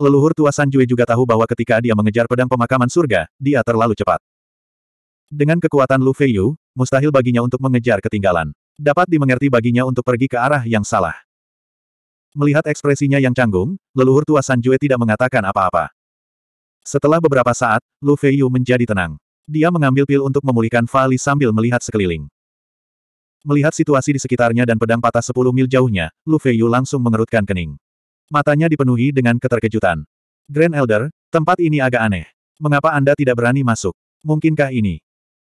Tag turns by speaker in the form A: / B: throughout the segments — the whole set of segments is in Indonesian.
A: Leluhur tua Sanjue juga tahu bahwa ketika dia mengejar pedang pemakaman surga, dia terlalu cepat. Dengan kekuatan Lu Feiyu, mustahil baginya untuk mengejar ketinggalan. Dapat dimengerti baginya untuk pergi ke arah yang salah. Melihat ekspresinya yang canggung, leluhur tua Sanjue tidak mengatakan apa-apa. Setelah beberapa saat, Lu Feiyu menjadi tenang. Dia mengambil pil untuk memulihkan Fali sambil melihat sekeliling. Melihat situasi di sekitarnya dan pedang patah 10 mil jauhnya, Lu Feiyu langsung mengerutkan kening. Matanya dipenuhi dengan keterkejutan. Grand Elder, tempat ini agak aneh. Mengapa Anda tidak berani masuk? Mungkinkah ini?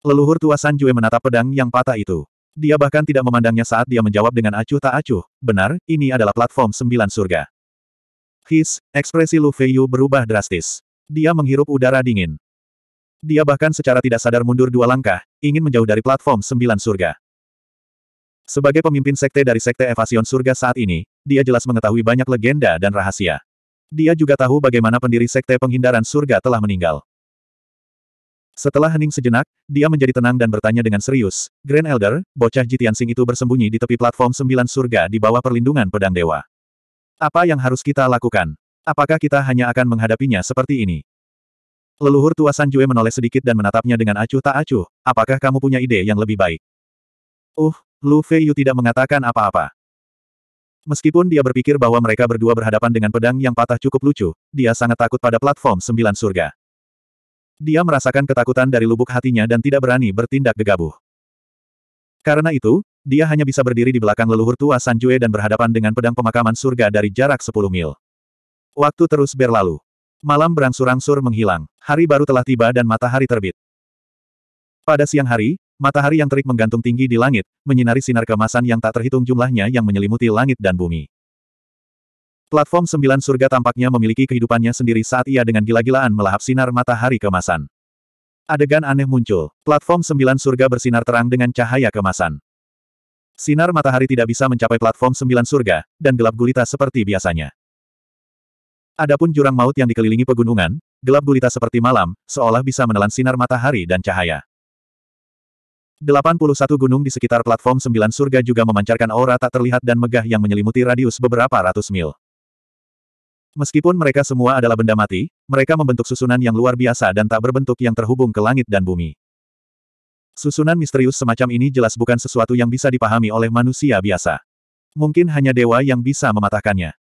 A: Leluhur tua Sanjue menatap pedang yang patah itu. Dia bahkan tidak memandangnya saat dia menjawab dengan acuh tak acuh, benar, ini adalah platform sembilan surga. His, ekspresi Lu Feiyu berubah drastis. Dia menghirup udara dingin. Dia bahkan secara tidak sadar mundur dua langkah, ingin menjauh dari platform sembilan surga. Sebagai pemimpin sekte dari sekte Evasion Surga saat ini, dia jelas mengetahui banyak legenda dan rahasia. Dia juga tahu bagaimana pendiri sekte penghindaran surga telah meninggal. Setelah hening sejenak, dia menjadi tenang dan bertanya dengan serius, Grand Elder, bocah Jitian Sing itu bersembunyi di tepi platform sembilan surga di bawah perlindungan pedang dewa. Apa yang harus kita lakukan? Apakah kita hanya akan menghadapinya seperti ini? Leluhur tua Sanjue menoleh sedikit dan menatapnya dengan acuh tak acuh, apakah kamu punya ide yang lebih baik? Uh, Lu Feiyu tidak mengatakan apa-apa. Meskipun dia berpikir bahwa mereka berdua berhadapan dengan pedang yang patah cukup lucu, dia sangat takut pada platform sembilan surga. Dia merasakan ketakutan dari lubuk hatinya dan tidak berani bertindak gegabah. Karena itu, dia hanya bisa berdiri di belakang leluhur tua Sanjue dan berhadapan dengan pedang pemakaman surga dari jarak 10 mil. Waktu terus berlalu. Malam berangsur-angsur menghilang. Hari baru telah tiba dan matahari terbit. Pada siang hari, Matahari yang terik menggantung tinggi di langit, menyinari sinar kemasan yang tak terhitung jumlahnya yang menyelimuti langit dan bumi. Platform sembilan surga tampaknya memiliki kehidupannya sendiri saat ia dengan gila-gilaan melahap sinar matahari kemasan. Adegan aneh muncul. Platform sembilan surga bersinar terang dengan cahaya kemasan. Sinar matahari tidak bisa mencapai platform sembilan surga, dan gelap gulita seperti biasanya. Adapun jurang maut yang dikelilingi pegunungan, gelap gulita seperti malam, seolah bisa menelan sinar matahari dan cahaya. 81 gunung di sekitar platform 9 surga juga memancarkan aura tak terlihat dan megah yang menyelimuti radius beberapa ratus mil. Meskipun mereka semua adalah benda mati, mereka membentuk susunan yang luar biasa dan tak berbentuk yang terhubung ke langit dan bumi. Susunan misterius semacam ini jelas bukan sesuatu yang bisa dipahami oleh manusia biasa. Mungkin hanya dewa yang bisa mematahkannya.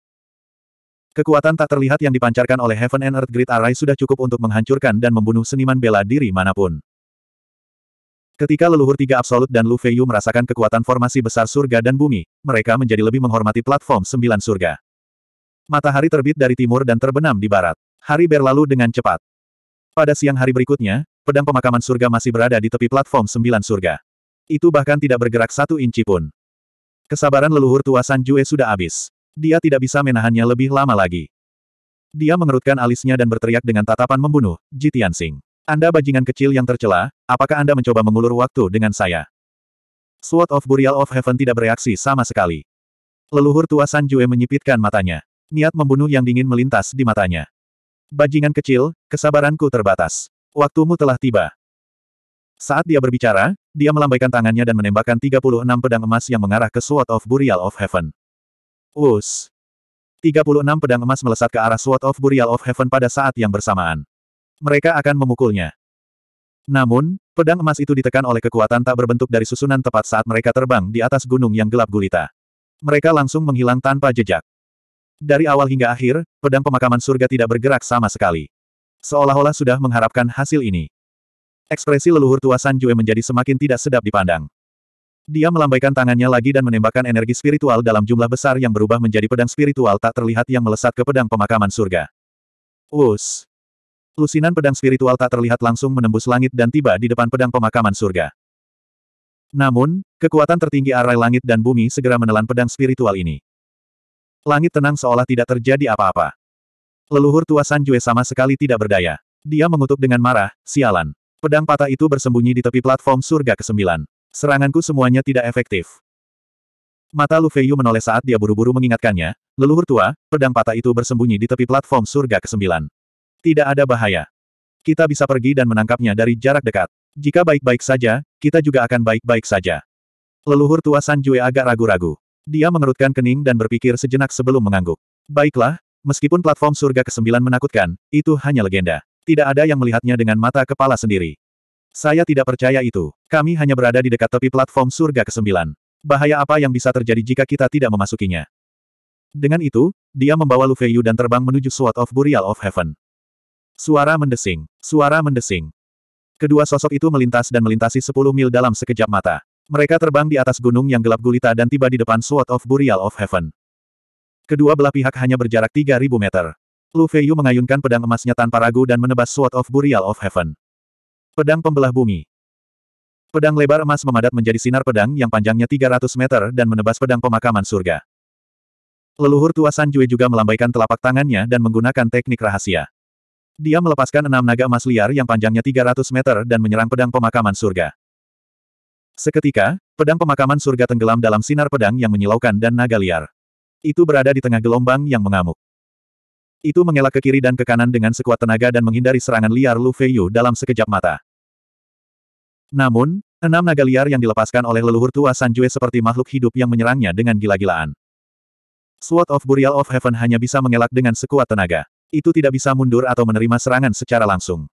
A: Kekuatan tak terlihat yang dipancarkan oleh Heaven and Earth Grid Array sudah cukup untuk menghancurkan dan membunuh seniman bela diri manapun. Ketika leluhur tiga absolut dan Lu Feiyu merasakan kekuatan formasi besar surga dan bumi, mereka menjadi lebih menghormati platform sembilan surga. Matahari terbit dari timur dan terbenam di barat. Hari berlalu dengan cepat. Pada siang hari berikutnya, pedang pemakaman surga masih berada di tepi platform sembilan surga. Itu bahkan tidak bergerak satu inci pun. Kesabaran leluhur tua San Jue sudah habis. Dia tidak bisa menahannya lebih lama lagi. Dia mengerutkan alisnya dan berteriak dengan tatapan membunuh, Jitian Sing. Anda bajingan kecil yang tercela, apakah Anda mencoba mengulur waktu dengan saya? Sword of Burial of Heaven tidak bereaksi sama sekali. Leluhur tua San Jue menyipitkan matanya. Niat membunuh yang dingin melintas di matanya. Bajingan kecil, kesabaranku terbatas. Waktumu telah tiba. Saat dia berbicara, dia melambaikan tangannya dan menembakkan 36 pedang emas yang mengarah ke Sword of Burial of Heaven. puluh 36 pedang emas melesat ke arah Sword of Burial of Heaven pada saat yang bersamaan mereka akan memukulnya. Namun, pedang emas itu ditekan oleh kekuatan tak berbentuk dari susunan tepat saat mereka terbang di atas gunung yang gelap gulita. Mereka langsung menghilang tanpa jejak. Dari awal hingga akhir, pedang pemakaman surga tidak bergerak sama sekali. Seolah-olah sudah mengharapkan hasil ini. Ekspresi leluhur tua San Jue menjadi semakin tidak sedap dipandang. Dia melambaikan tangannya lagi dan menembakkan energi spiritual dalam jumlah besar yang berubah menjadi pedang spiritual tak terlihat yang melesat ke pedang pemakaman surga. Us. Lusinan pedang spiritual tak terlihat langsung menembus langit dan tiba di depan pedang pemakaman surga. Namun, kekuatan tertinggi arai langit dan bumi segera menelan pedang spiritual ini. Langit tenang seolah tidak terjadi apa-apa. Leluhur tua Sanjue sama sekali tidak berdaya. Dia mengutuk dengan marah, sialan. Pedang patah itu bersembunyi di tepi platform surga ke-9. Seranganku semuanya tidak efektif. Mata Lu menoleh saat dia buru-buru mengingatkannya, leluhur tua, pedang patah itu bersembunyi di tepi platform surga ke-9. Tidak ada bahaya. Kita bisa pergi dan menangkapnya dari jarak dekat. Jika baik-baik saja, kita juga akan baik-baik saja. Leluhur tua San Jue agak ragu-ragu. Dia mengerutkan kening dan berpikir sejenak sebelum mengangguk. Baiklah, meskipun platform surga ke-9 menakutkan, itu hanya legenda. Tidak ada yang melihatnya dengan mata kepala sendiri. Saya tidak percaya itu. Kami hanya berada di dekat tepi platform surga ke-9. Bahaya apa yang bisa terjadi jika kita tidak memasukinya? Dengan itu, dia membawa Lu dan terbang menuju Sword of Burial of Heaven. Suara mendesing. Suara mendesing. Kedua sosok itu melintas dan melintasi sepuluh mil dalam sekejap mata. Mereka terbang di atas gunung yang gelap gulita dan tiba di depan Sword of Burial of Heaven. Kedua belah pihak hanya berjarak 3.000 meter. Lu Feiyu mengayunkan pedang emasnya tanpa ragu dan menebas Sword of Burial of Heaven. Pedang pembelah bumi. Pedang lebar emas memadat menjadi sinar pedang yang panjangnya 300 meter dan menebas pedang pemakaman surga. Leluhur tua Sanjue juga melambaikan telapak tangannya dan menggunakan teknik rahasia. Dia melepaskan enam naga emas liar yang panjangnya 300 meter dan menyerang pedang pemakaman surga. Seketika, pedang pemakaman surga tenggelam dalam sinar pedang yang menyilaukan dan naga liar. Itu berada di tengah gelombang yang mengamuk. Itu mengelak ke kiri dan ke kanan dengan sekuat tenaga dan menghindari serangan liar Lu Feiyu dalam sekejap mata. Namun, enam naga liar yang dilepaskan oleh leluhur tua Sanjue seperti makhluk hidup yang menyerangnya dengan gila-gilaan. Sword of Burial of Heaven hanya bisa mengelak dengan sekuat tenaga itu tidak bisa mundur atau menerima serangan secara langsung.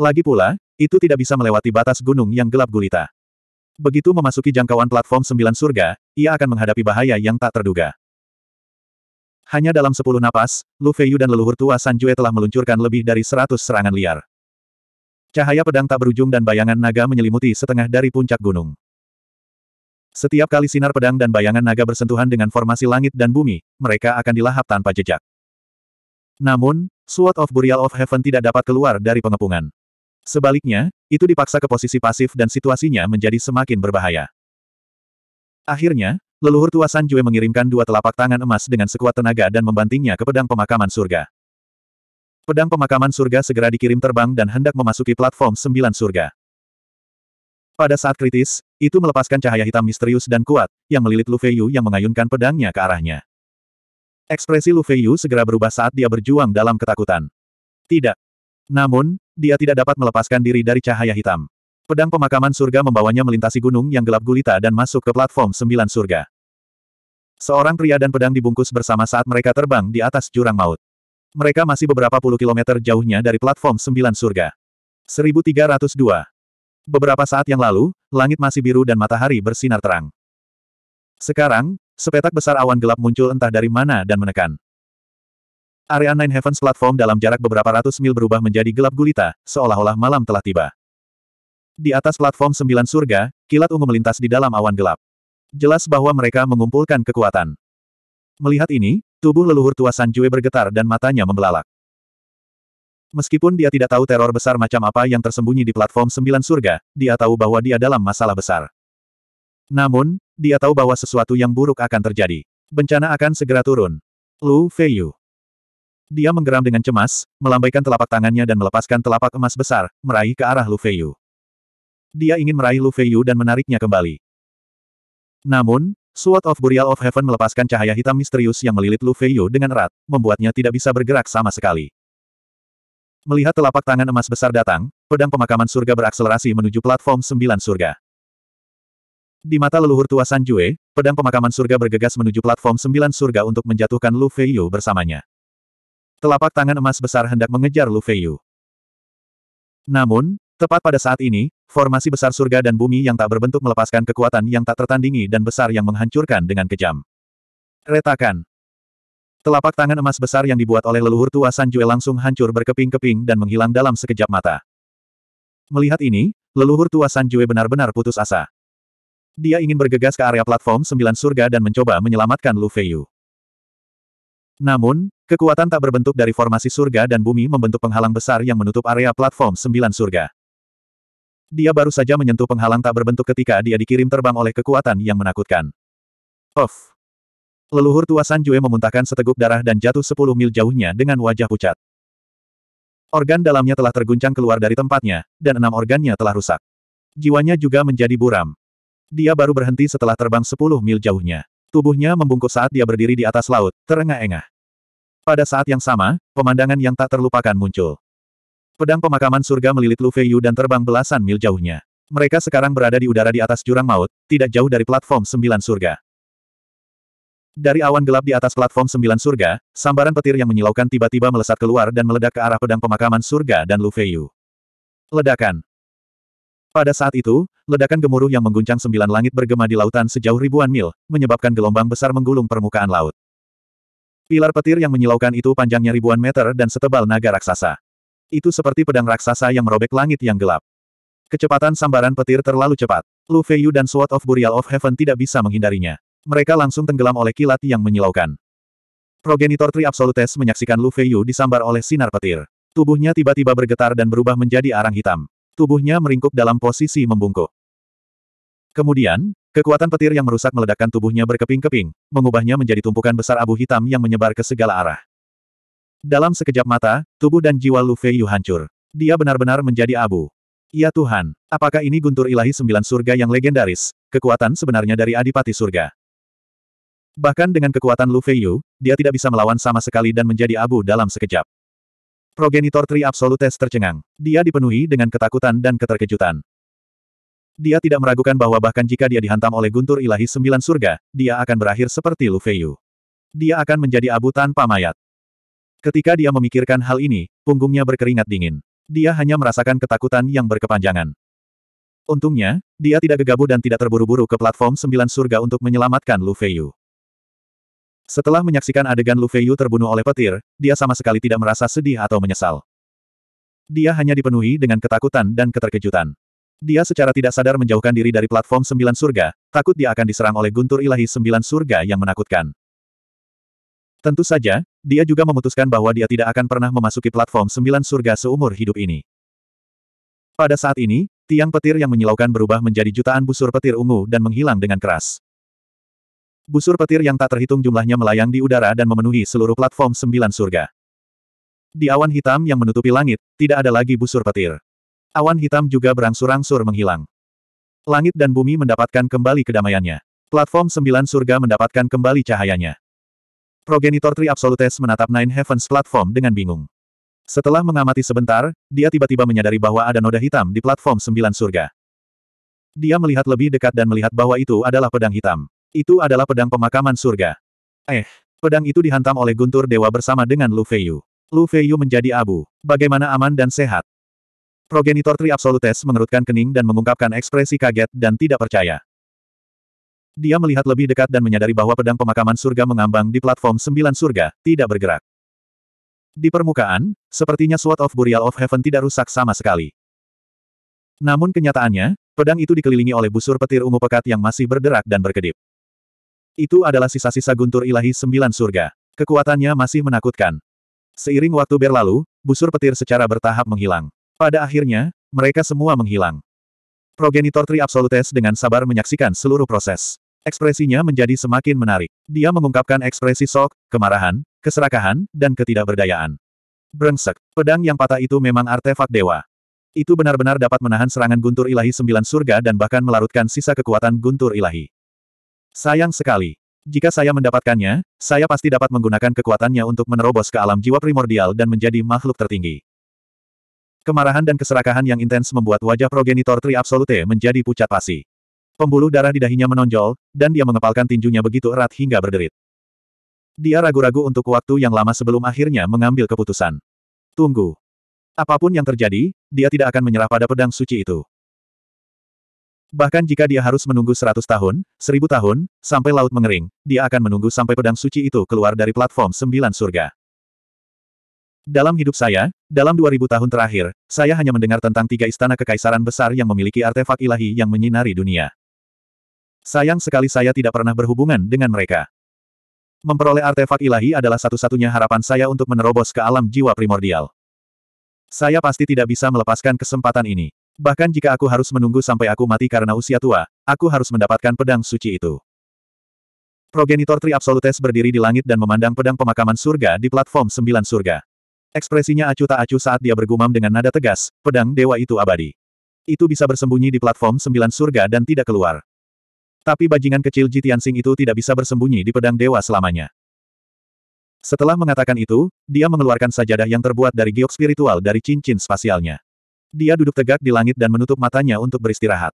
A: Lagi pula, itu tidak bisa melewati batas gunung yang gelap gulita. Begitu memasuki jangkauan platform sembilan surga, ia akan menghadapi bahaya yang tak terduga. Hanya dalam sepuluh napas, Lu Feiyu dan leluhur tua San Jue telah meluncurkan lebih dari seratus serangan liar. Cahaya pedang tak berujung dan bayangan naga menyelimuti setengah dari puncak gunung. Setiap kali sinar pedang dan bayangan naga bersentuhan dengan formasi langit dan bumi, mereka akan dilahap tanpa jejak. Namun, Sword of Burial of Heaven tidak dapat keluar dari pengepungan. Sebaliknya, itu dipaksa ke posisi pasif dan situasinya menjadi semakin berbahaya. Akhirnya, leluhur tua Sanjue mengirimkan dua telapak tangan emas dengan sekuat tenaga dan membantingnya ke pedang pemakaman surga. Pedang pemakaman surga segera dikirim terbang dan hendak memasuki platform sembilan surga. Pada saat kritis, itu melepaskan cahaya hitam misterius dan kuat, yang melilit Lu Feiyu yang mengayunkan pedangnya ke arahnya. Ekspresi Lu Feiyu segera berubah saat dia berjuang dalam ketakutan. Tidak. Namun, dia tidak dapat melepaskan diri dari cahaya hitam. Pedang pemakaman surga membawanya melintasi gunung yang gelap gulita dan masuk ke platform sembilan surga. Seorang pria dan pedang dibungkus bersama saat mereka terbang di atas jurang maut. Mereka masih beberapa puluh kilometer jauhnya dari platform sembilan surga. 1302. Beberapa saat yang lalu, langit masih biru dan matahari bersinar terang. Sekarang, Sepetak besar awan gelap muncul entah dari mana dan menekan. Area Nine Heavens platform dalam jarak beberapa ratus mil berubah menjadi gelap gulita, seolah-olah malam telah tiba. Di atas platform sembilan surga, kilat ungu melintas di dalam awan gelap. Jelas bahwa mereka mengumpulkan kekuatan. Melihat ini, tubuh leluhur tua Sanjue bergetar dan matanya membelalak. Meskipun dia tidak tahu teror besar macam apa yang tersembunyi di platform sembilan surga, dia tahu bahwa dia dalam masalah besar. Namun, dia tahu bahwa sesuatu yang buruk akan terjadi. Bencana akan segera turun. Lu Feiyu. Dia menggeram dengan cemas, melambaikan telapak tangannya dan melepaskan telapak emas besar, meraih ke arah Lu Feiyu. Dia ingin meraih Lu Feiyu dan menariknya kembali. Namun, Sword of Burial of Heaven melepaskan cahaya hitam misterius yang melilit Lu Feiyu dengan erat, membuatnya tidak bisa bergerak sama sekali. Melihat telapak tangan emas besar datang, pedang pemakaman surga berakselerasi menuju platform sembilan surga. Di mata leluhur tua San Jue, pedang pemakaman surga bergegas menuju platform sembilan surga untuk menjatuhkan Lu Feiyu bersamanya. Telapak tangan emas besar hendak mengejar Lu Feiyu. Namun, tepat pada saat ini, formasi besar surga dan bumi yang tak berbentuk melepaskan kekuatan yang tak tertandingi dan besar yang menghancurkan dengan kejam. Retakan. Telapak tangan emas besar yang dibuat oleh leluhur tua San Jue langsung hancur berkeping-keping dan menghilang dalam sekejap mata. Melihat ini, leluhur tua San Jue benar-benar putus asa. Dia ingin bergegas ke area platform sembilan surga dan mencoba menyelamatkan Lu Feiyu. Namun, kekuatan tak berbentuk dari formasi surga dan bumi membentuk penghalang besar yang menutup area platform sembilan surga. Dia baru saja menyentuh penghalang tak berbentuk ketika dia dikirim terbang oleh kekuatan yang menakutkan. Of, Leluhur tua San Jue memuntahkan seteguk darah dan jatuh sepuluh mil jauhnya dengan wajah pucat. Organ dalamnya telah terguncang keluar dari tempatnya, dan enam organnya telah rusak. Jiwanya juga menjadi buram. Dia baru berhenti setelah terbang 10 mil jauhnya. Tubuhnya membungkuk saat dia berdiri di atas laut, terengah-engah. Pada saat yang sama, pemandangan yang tak terlupakan muncul. Pedang pemakaman surga melilit Lu Feiyu dan terbang belasan mil jauhnya. Mereka sekarang berada di udara di atas jurang maut, tidak jauh dari platform sembilan surga. Dari awan gelap di atas platform sembilan surga, sambaran petir yang menyilaukan tiba-tiba melesat keluar dan meledak ke arah pedang pemakaman surga dan Lu Feiyu. Ledakan. Pada saat itu, ledakan gemuruh yang mengguncang sembilan langit bergema di lautan sejauh ribuan mil, menyebabkan gelombang besar menggulung permukaan laut. Pilar petir yang menyilaukan itu panjangnya ribuan meter dan setebal naga raksasa. Itu seperti pedang raksasa yang merobek langit yang gelap. Kecepatan sambaran petir terlalu cepat. Lu Feiyu dan Sword of Burial of Heaven tidak bisa menghindarinya. Mereka langsung tenggelam oleh kilat yang menyilaukan. Progenitor Tri Absolutes menyaksikan Lu Feiyu disambar oleh sinar petir. Tubuhnya tiba-tiba bergetar dan berubah menjadi arang hitam. Tubuhnya meringkuk dalam posisi membungkuk. Kemudian, kekuatan petir yang merusak meledakkan tubuhnya berkeping-keping, mengubahnya menjadi tumpukan besar abu hitam yang menyebar ke segala arah. Dalam sekejap mata, tubuh dan jiwa Lu Yu hancur. Dia benar-benar menjadi abu. Ya Tuhan, apakah ini guntur ilahi sembilan surga yang legendaris, kekuatan sebenarnya dari adipati surga? Bahkan dengan kekuatan Lu Yu, dia tidak bisa melawan sama sekali dan menjadi abu dalam sekejap. Progenitor Tri Absolutes tercengang. Dia dipenuhi dengan ketakutan dan keterkejutan. Dia tidak meragukan bahwa bahkan jika dia dihantam oleh guntur ilahi sembilan surga, dia akan berakhir seperti Lu Dia akan menjadi abu tanpa mayat. Ketika dia memikirkan hal ini, punggungnya berkeringat dingin. Dia hanya merasakan ketakutan yang berkepanjangan. Untungnya, dia tidak gegabah dan tidak terburu-buru ke platform sembilan surga untuk menyelamatkan Lu setelah menyaksikan adegan Lu Feiyu terbunuh oleh petir, dia sama sekali tidak merasa sedih atau menyesal. Dia hanya dipenuhi dengan ketakutan dan keterkejutan. Dia secara tidak sadar menjauhkan diri dari platform sembilan surga, takut dia akan diserang oleh guntur ilahi sembilan surga yang menakutkan. Tentu saja, dia juga memutuskan bahwa dia tidak akan pernah memasuki platform sembilan surga seumur hidup ini. Pada saat ini, tiang petir yang menyilaukan berubah menjadi jutaan busur petir ungu dan menghilang dengan keras. Busur petir yang tak terhitung jumlahnya melayang di udara dan memenuhi seluruh platform sembilan surga. Di awan hitam yang menutupi langit, tidak ada lagi busur petir. Awan hitam juga berangsur-angsur menghilang. Langit dan bumi mendapatkan kembali kedamaiannya. Platform sembilan surga mendapatkan kembali cahayanya. Progenitor Tri Absolutes menatap Nine Heavens platform dengan bingung. Setelah mengamati sebentar, dia tiba-tiba menyadari bahwa ada noda hitam di platform sembilan surga. Dia melihat lebih dekat dan melihat bahwa itu adalah pedang hitam. Itu adalah pedang pemakaman surga. Eh, pedang itu dihantam oleh guntur dewa bersama dengan Lu Feiyu. Lu Feiyu menjadi abu. Bagaimana aman dan sehat? Progenitor Tri Absolutes mengerutkan kening dan mengungkapkan ekspresi kaget dan tidak percaya. Dia melihat lebih dekat dan menyadari bahwa pedang pemakaman surga mengambang di platform sembilan surga, tidak bergerak. Di permukaan, sepertinya Sword of Burial of Heaven tidak rusak sama sekali. Namun kenyataannya, pedang itu dikelilingi oleh busur petir ungu pekat yang masih berderak dan berkedip. Itu adalah sisa-sisa guntur ilahi sembilan surga. Kekuatannya masih menakutkan. Seiring waktu berlalu, busur petir secara bertahap menghilang. Pada akhirnya, mereka semua menghilang. Progenitor Tri Absolutes dengan sabar menyaksikan seluruh proses. Ekspresinya menjadi semakin menarik. Dia mengungkapkan ekspresi sok, kemarahan, keserakahan, dan ketidakberdayaan. Brengsek, pedang yang patah itu memang artefak dewa. Itu benar-benar dapat menahan serangan guntur ilahi sembilan surga dan bahkan melarutkan sisa kekuatan guntur ilahi. Sayang sekali. Jika saya mendapatkannya, saya pasti dapat menggunakan kekuatannya untuk menerobos ke alam jiwa primordial dan menjadi makhluk tertinggi. Kemarahan dan keserakahan yang intens membuat wajah progenitor Tri Absolute menjadi pucat pasi. Pembuluh darah di dahinya menonjol, dan dia mengepalkan tinjunya begitu erat hingga berderit. Dia ragu-ragu untuk waktu yang lama sebelum akhirnya mengambil keputusan. Tunggu. Apapun yang terjadi, dia tidak akan menyerah pada pedang suci itu. Bahkan jika dia harus menunggu seratus tahun, seribu tahun, sampai laut mengering, dia akan menunggu sampai pedang suci itu keluar dari platform sembilan surga. Dalam hidup saya, dalam dua ribu tahun terakhir, saya hanya mendengar tentang tiga istana kekaisaran besar yang memiliki artefak ilahi yang menyinari dunia. Sayang sekali saya tidak pernah berhubungan dengan mereka. Memperoleh artefak ilahi adalah satu-satunya harapan saya untuk menerobos ke alam jiwa primordial. Saya pasti tidak bisa melepaskan kesempatan ini. Bahkan jika aku harus menunggu sampai aku mati karena usia tua, aku harus mendapatkan pedang suci itu. Progenitor Tri Absolutes berdiri di langit dan memandang pedang pemakaman surga di platform sembilan surga. Ekspresinya acuh tak acuh saat dia bergumam dengan nada tegas, pedang dewa itu abadi. Itu bisa bersembunyi di platform sembilan surga dan tidak keluar. Tapi bajingan kecil Ji Tianxing itu tidak bisa bersembunyi di pedang dewa selamanya. Setelah mengatakan itu, dia mengeluarkan sajadah yang terbuat dari giok spiritual dari cincin spasialnya. Dia duduk tegak di langit dan menutup matanya untuk beristirahat.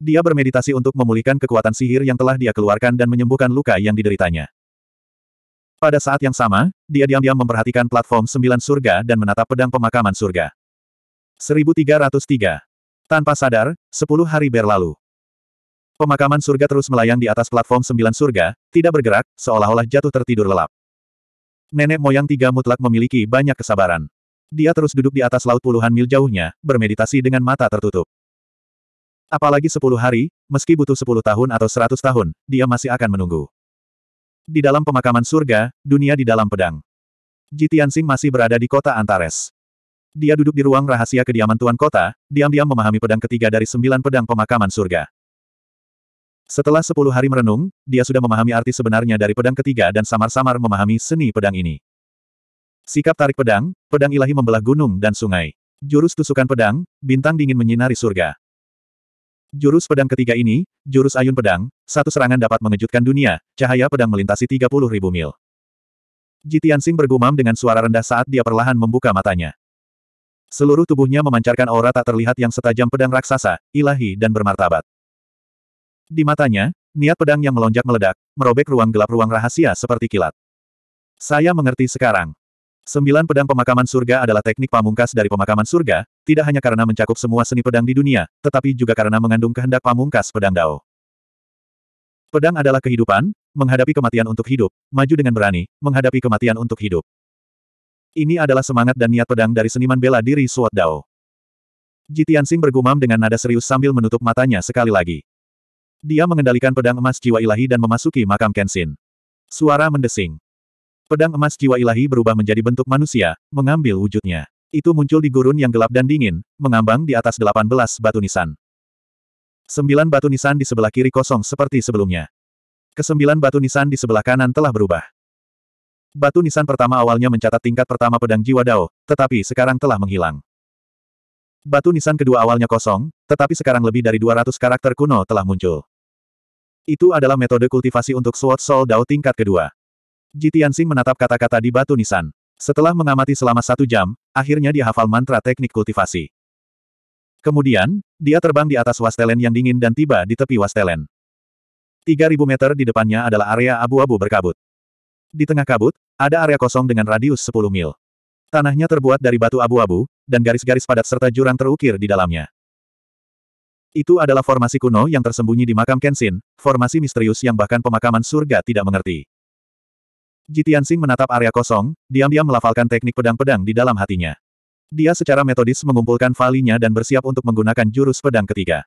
A: Dia bermeditasi untuk memulihkan kekuatan sihir yang telah dia keluarkan dan menyembuhkan luka yang dideritanya. Pada saat yang sama, dia diam-diam memperhatikan platform sembilan surga dan menatap pedang pemakaman surga. 1303. Tanpa sadar, sepuluh hari berlalu. Pemakaman surga terus melayang di atas platform sembilan surga, tidak bergerak, seolah-olah jatuh tertidur lelap. Nenek moyang tiga mutlak memiliki banyak kesabaran. Dia terus duduk di atas laut puluhan mil jauhnya, bermeditasi dengan mata tertutup. Apalagi sepuluh hari, meski butuh sepuluh tahun atau seratus tahun, dia masih akan menunggu. Di dalam pemakaman surga, dunia di dalam pedang. Jitiansing masih berada di kota Antares. Dia duduk di ruang rahasia kediaman tuan kota, diam-diam memahami pedang ketiga dari sembilan pedang pemakaman surga. Setelah sepuluh hari merenung, dia sudah memahami arti sebenarnya dari pedang ketiga dan samar-samar memahami seni pedang ini. Sikap tarik pedang, pedang ilahi membelah gunung dan sungai. Jurus tusukan pedang, bintang dingin menyinari surga. Jurus pedang ketiga ini, jurus ayun pedang, satu serangan dapat mengejutkan dunia, cahaya pedang melintasi 30 ribu mil. Jitiansing bergumam dengan suara rendah saat dia perlahan membuka matanya. Seluruh tubuhnya memancarkan aura tak terlihat yang setajam pedang raksasa, ilahi dan bermartabat. Di matanya, niat pedang yang melonjak meledak, merobek ruang gelap ruang rahasia seperti kilat. Saya mengerti sekarang. Sembilan pedang pemakaman surga adalah teknik pamungkas dari pemakaman surga, tidak hanya karena mencakup semua seni pedang di dunia, tetapi juga karena mengandung kehendak pamungkas pedang Dao. Pedang adalah kehidupan, menghadapi kematian untuk hidup, maju dengan berani, menghadapi kematian untuk hidup. Ini adalah semangat dan niat pedang dari seniman bela diri Suat Dao. Jitiansing bergumam dengan nada serius sambil menutup matanya sekali lagi. Dia mengendalikan pedang emas jiwa ilahi dan memasuki makam Kenshin. Suara mendesing. Pedang emas jiwa ilahi berubah menjadi bentuk manusia, mengambil wujudnya. Itu muncul di gurun yang gelap dan dingin, mengambang di atas 18 batu nisan. Sembilan batu nisan di sebelah kiri kosong seperti sebelumnya. Kesembilan batu nisan di sebelah kanan telah berubah. Batu nisan pertama awalnya mencatat tingkat pertama pedang jiwa Dao, tetapi sekarang telah menghilang. Batu nisan kedua awalnya kosong, tetapi sekarang lebih dari 200 karakter kuno telah muncul. Itu adalah metode kultivasi untuk Sword Soul Dao tingkat kedua. Ji Tianxing menatap kata-kata di batu nisan. Setelah mengamati selama satu jam, akhirnya dia hafal mantra teknik kultivasi. Kemudian, dia terbang di atas wastelen yang dingin dan tiba di tepi wastelen. 3000 meter di depannya adalah area abu-abu berkabut. Di tengah kabut, ada area kosong dengan radius 10 mil. Tanahnya terbuat dari batu abu-abu, dan garis-garis padat serta jurang terukir di dalamnya. Itu adalah formasi kuno yang tersembunyi di makam Kenshin, formasi misterius yang bahkan pemakaman surga tidak mengerti. Jitian Sing menatap area kosong, diam-diam melafalkan teknik pedang-pedang di dalam hatinya. Dia secara metodis mengumpulkan valinya dan bersiap untuk menggunakan jurus pedang ketiga.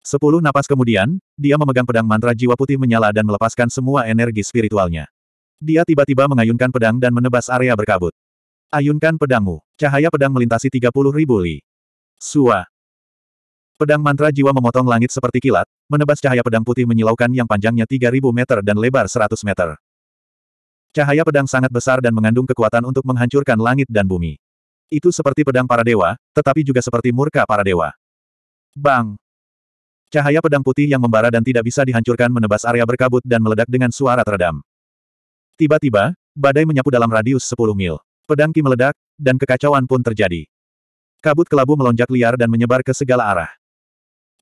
A: Sepuluh napas kemudian, dia memegang pedang mantra jiwa putih menyala dan melepaskan semua energi spiritualnya. Dia tiba-tiba mengayunkan pedang dan menebas area berkabut. Ayunkan pedangmu. Cahaya pedang melintasi 30 ribu li. Sua. Pedang mantra jiwa memotong langit seperti kilat, menebas cahaya pedang putih menyilaukan yang panjangnya 3000 meter dan lebar 100 meter. Cahaya pedang sangat besar dan mengandung kekuatan untuk menghancurkan langit dan bumi. Itu seperti pedang para dewa, tetapi juga seperti murka para dewa. Bang! Cahaya pedang putih yang membara dan tidak bisa dihancurkan menebas area berkabut dan meledak dengan suara teredam. Tiba-tiba, badai menyapu dalam radius 10 mil. Pedang Ki meledak, dan kekacauan pun terjadi. Kabut kelabu melonjak liar dan menyebar ke segala arah.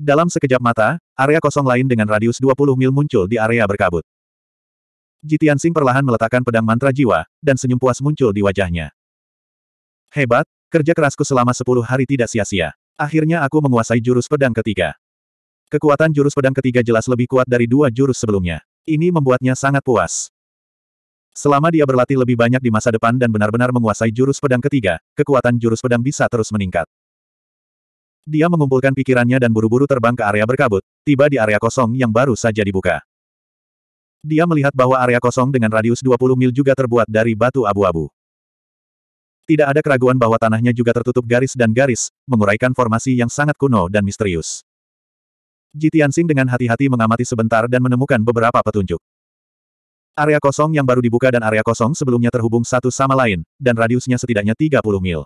A: Dalam sekejap mata, area kosong lain dengan radius 20 mil muncul di area berkabut. Jitian sing perlahan meletakkan pedang mantra jiwa, dan senyum puas muncul di wajahnya. Hebat, kerja kerasku selama sepuluh hari tidak sia-sia. Akhirnya aku menguasai jurus pedang ketiga. Kekuatan jurus pedang ketiga jelas lebih kuat dari dua jurus sebelumnya. Ini membuatnya sangat puas. Selama dia berlatih lebih banyak di masa depan dan benar-benar menguasai jurus pedang ketiga, kekuatan jurus pedang bisa terus meningkat. Dia mengumpulkan pikirannya dan buru-buru terbang ke area berkabut, tiba di area kosong yang baru saja dibuka. Dia melihat bahwa area kosong dengan radius 20 mil juga terbuat dari batu abu-abu. Tidak ada keraguan bahwa tanahnya juga tertutup garis dan garis, menguraikan formasi yang sangat kuno dan misterius. Jitiansing dengan hati-hati mengamati sebentar dan menemukan beberapa petunjuk. Area kosong yang baru dibuka dan area kosong sebelumnya terhubung satu sama lain, dan radiusnya setidaknya 30 mil.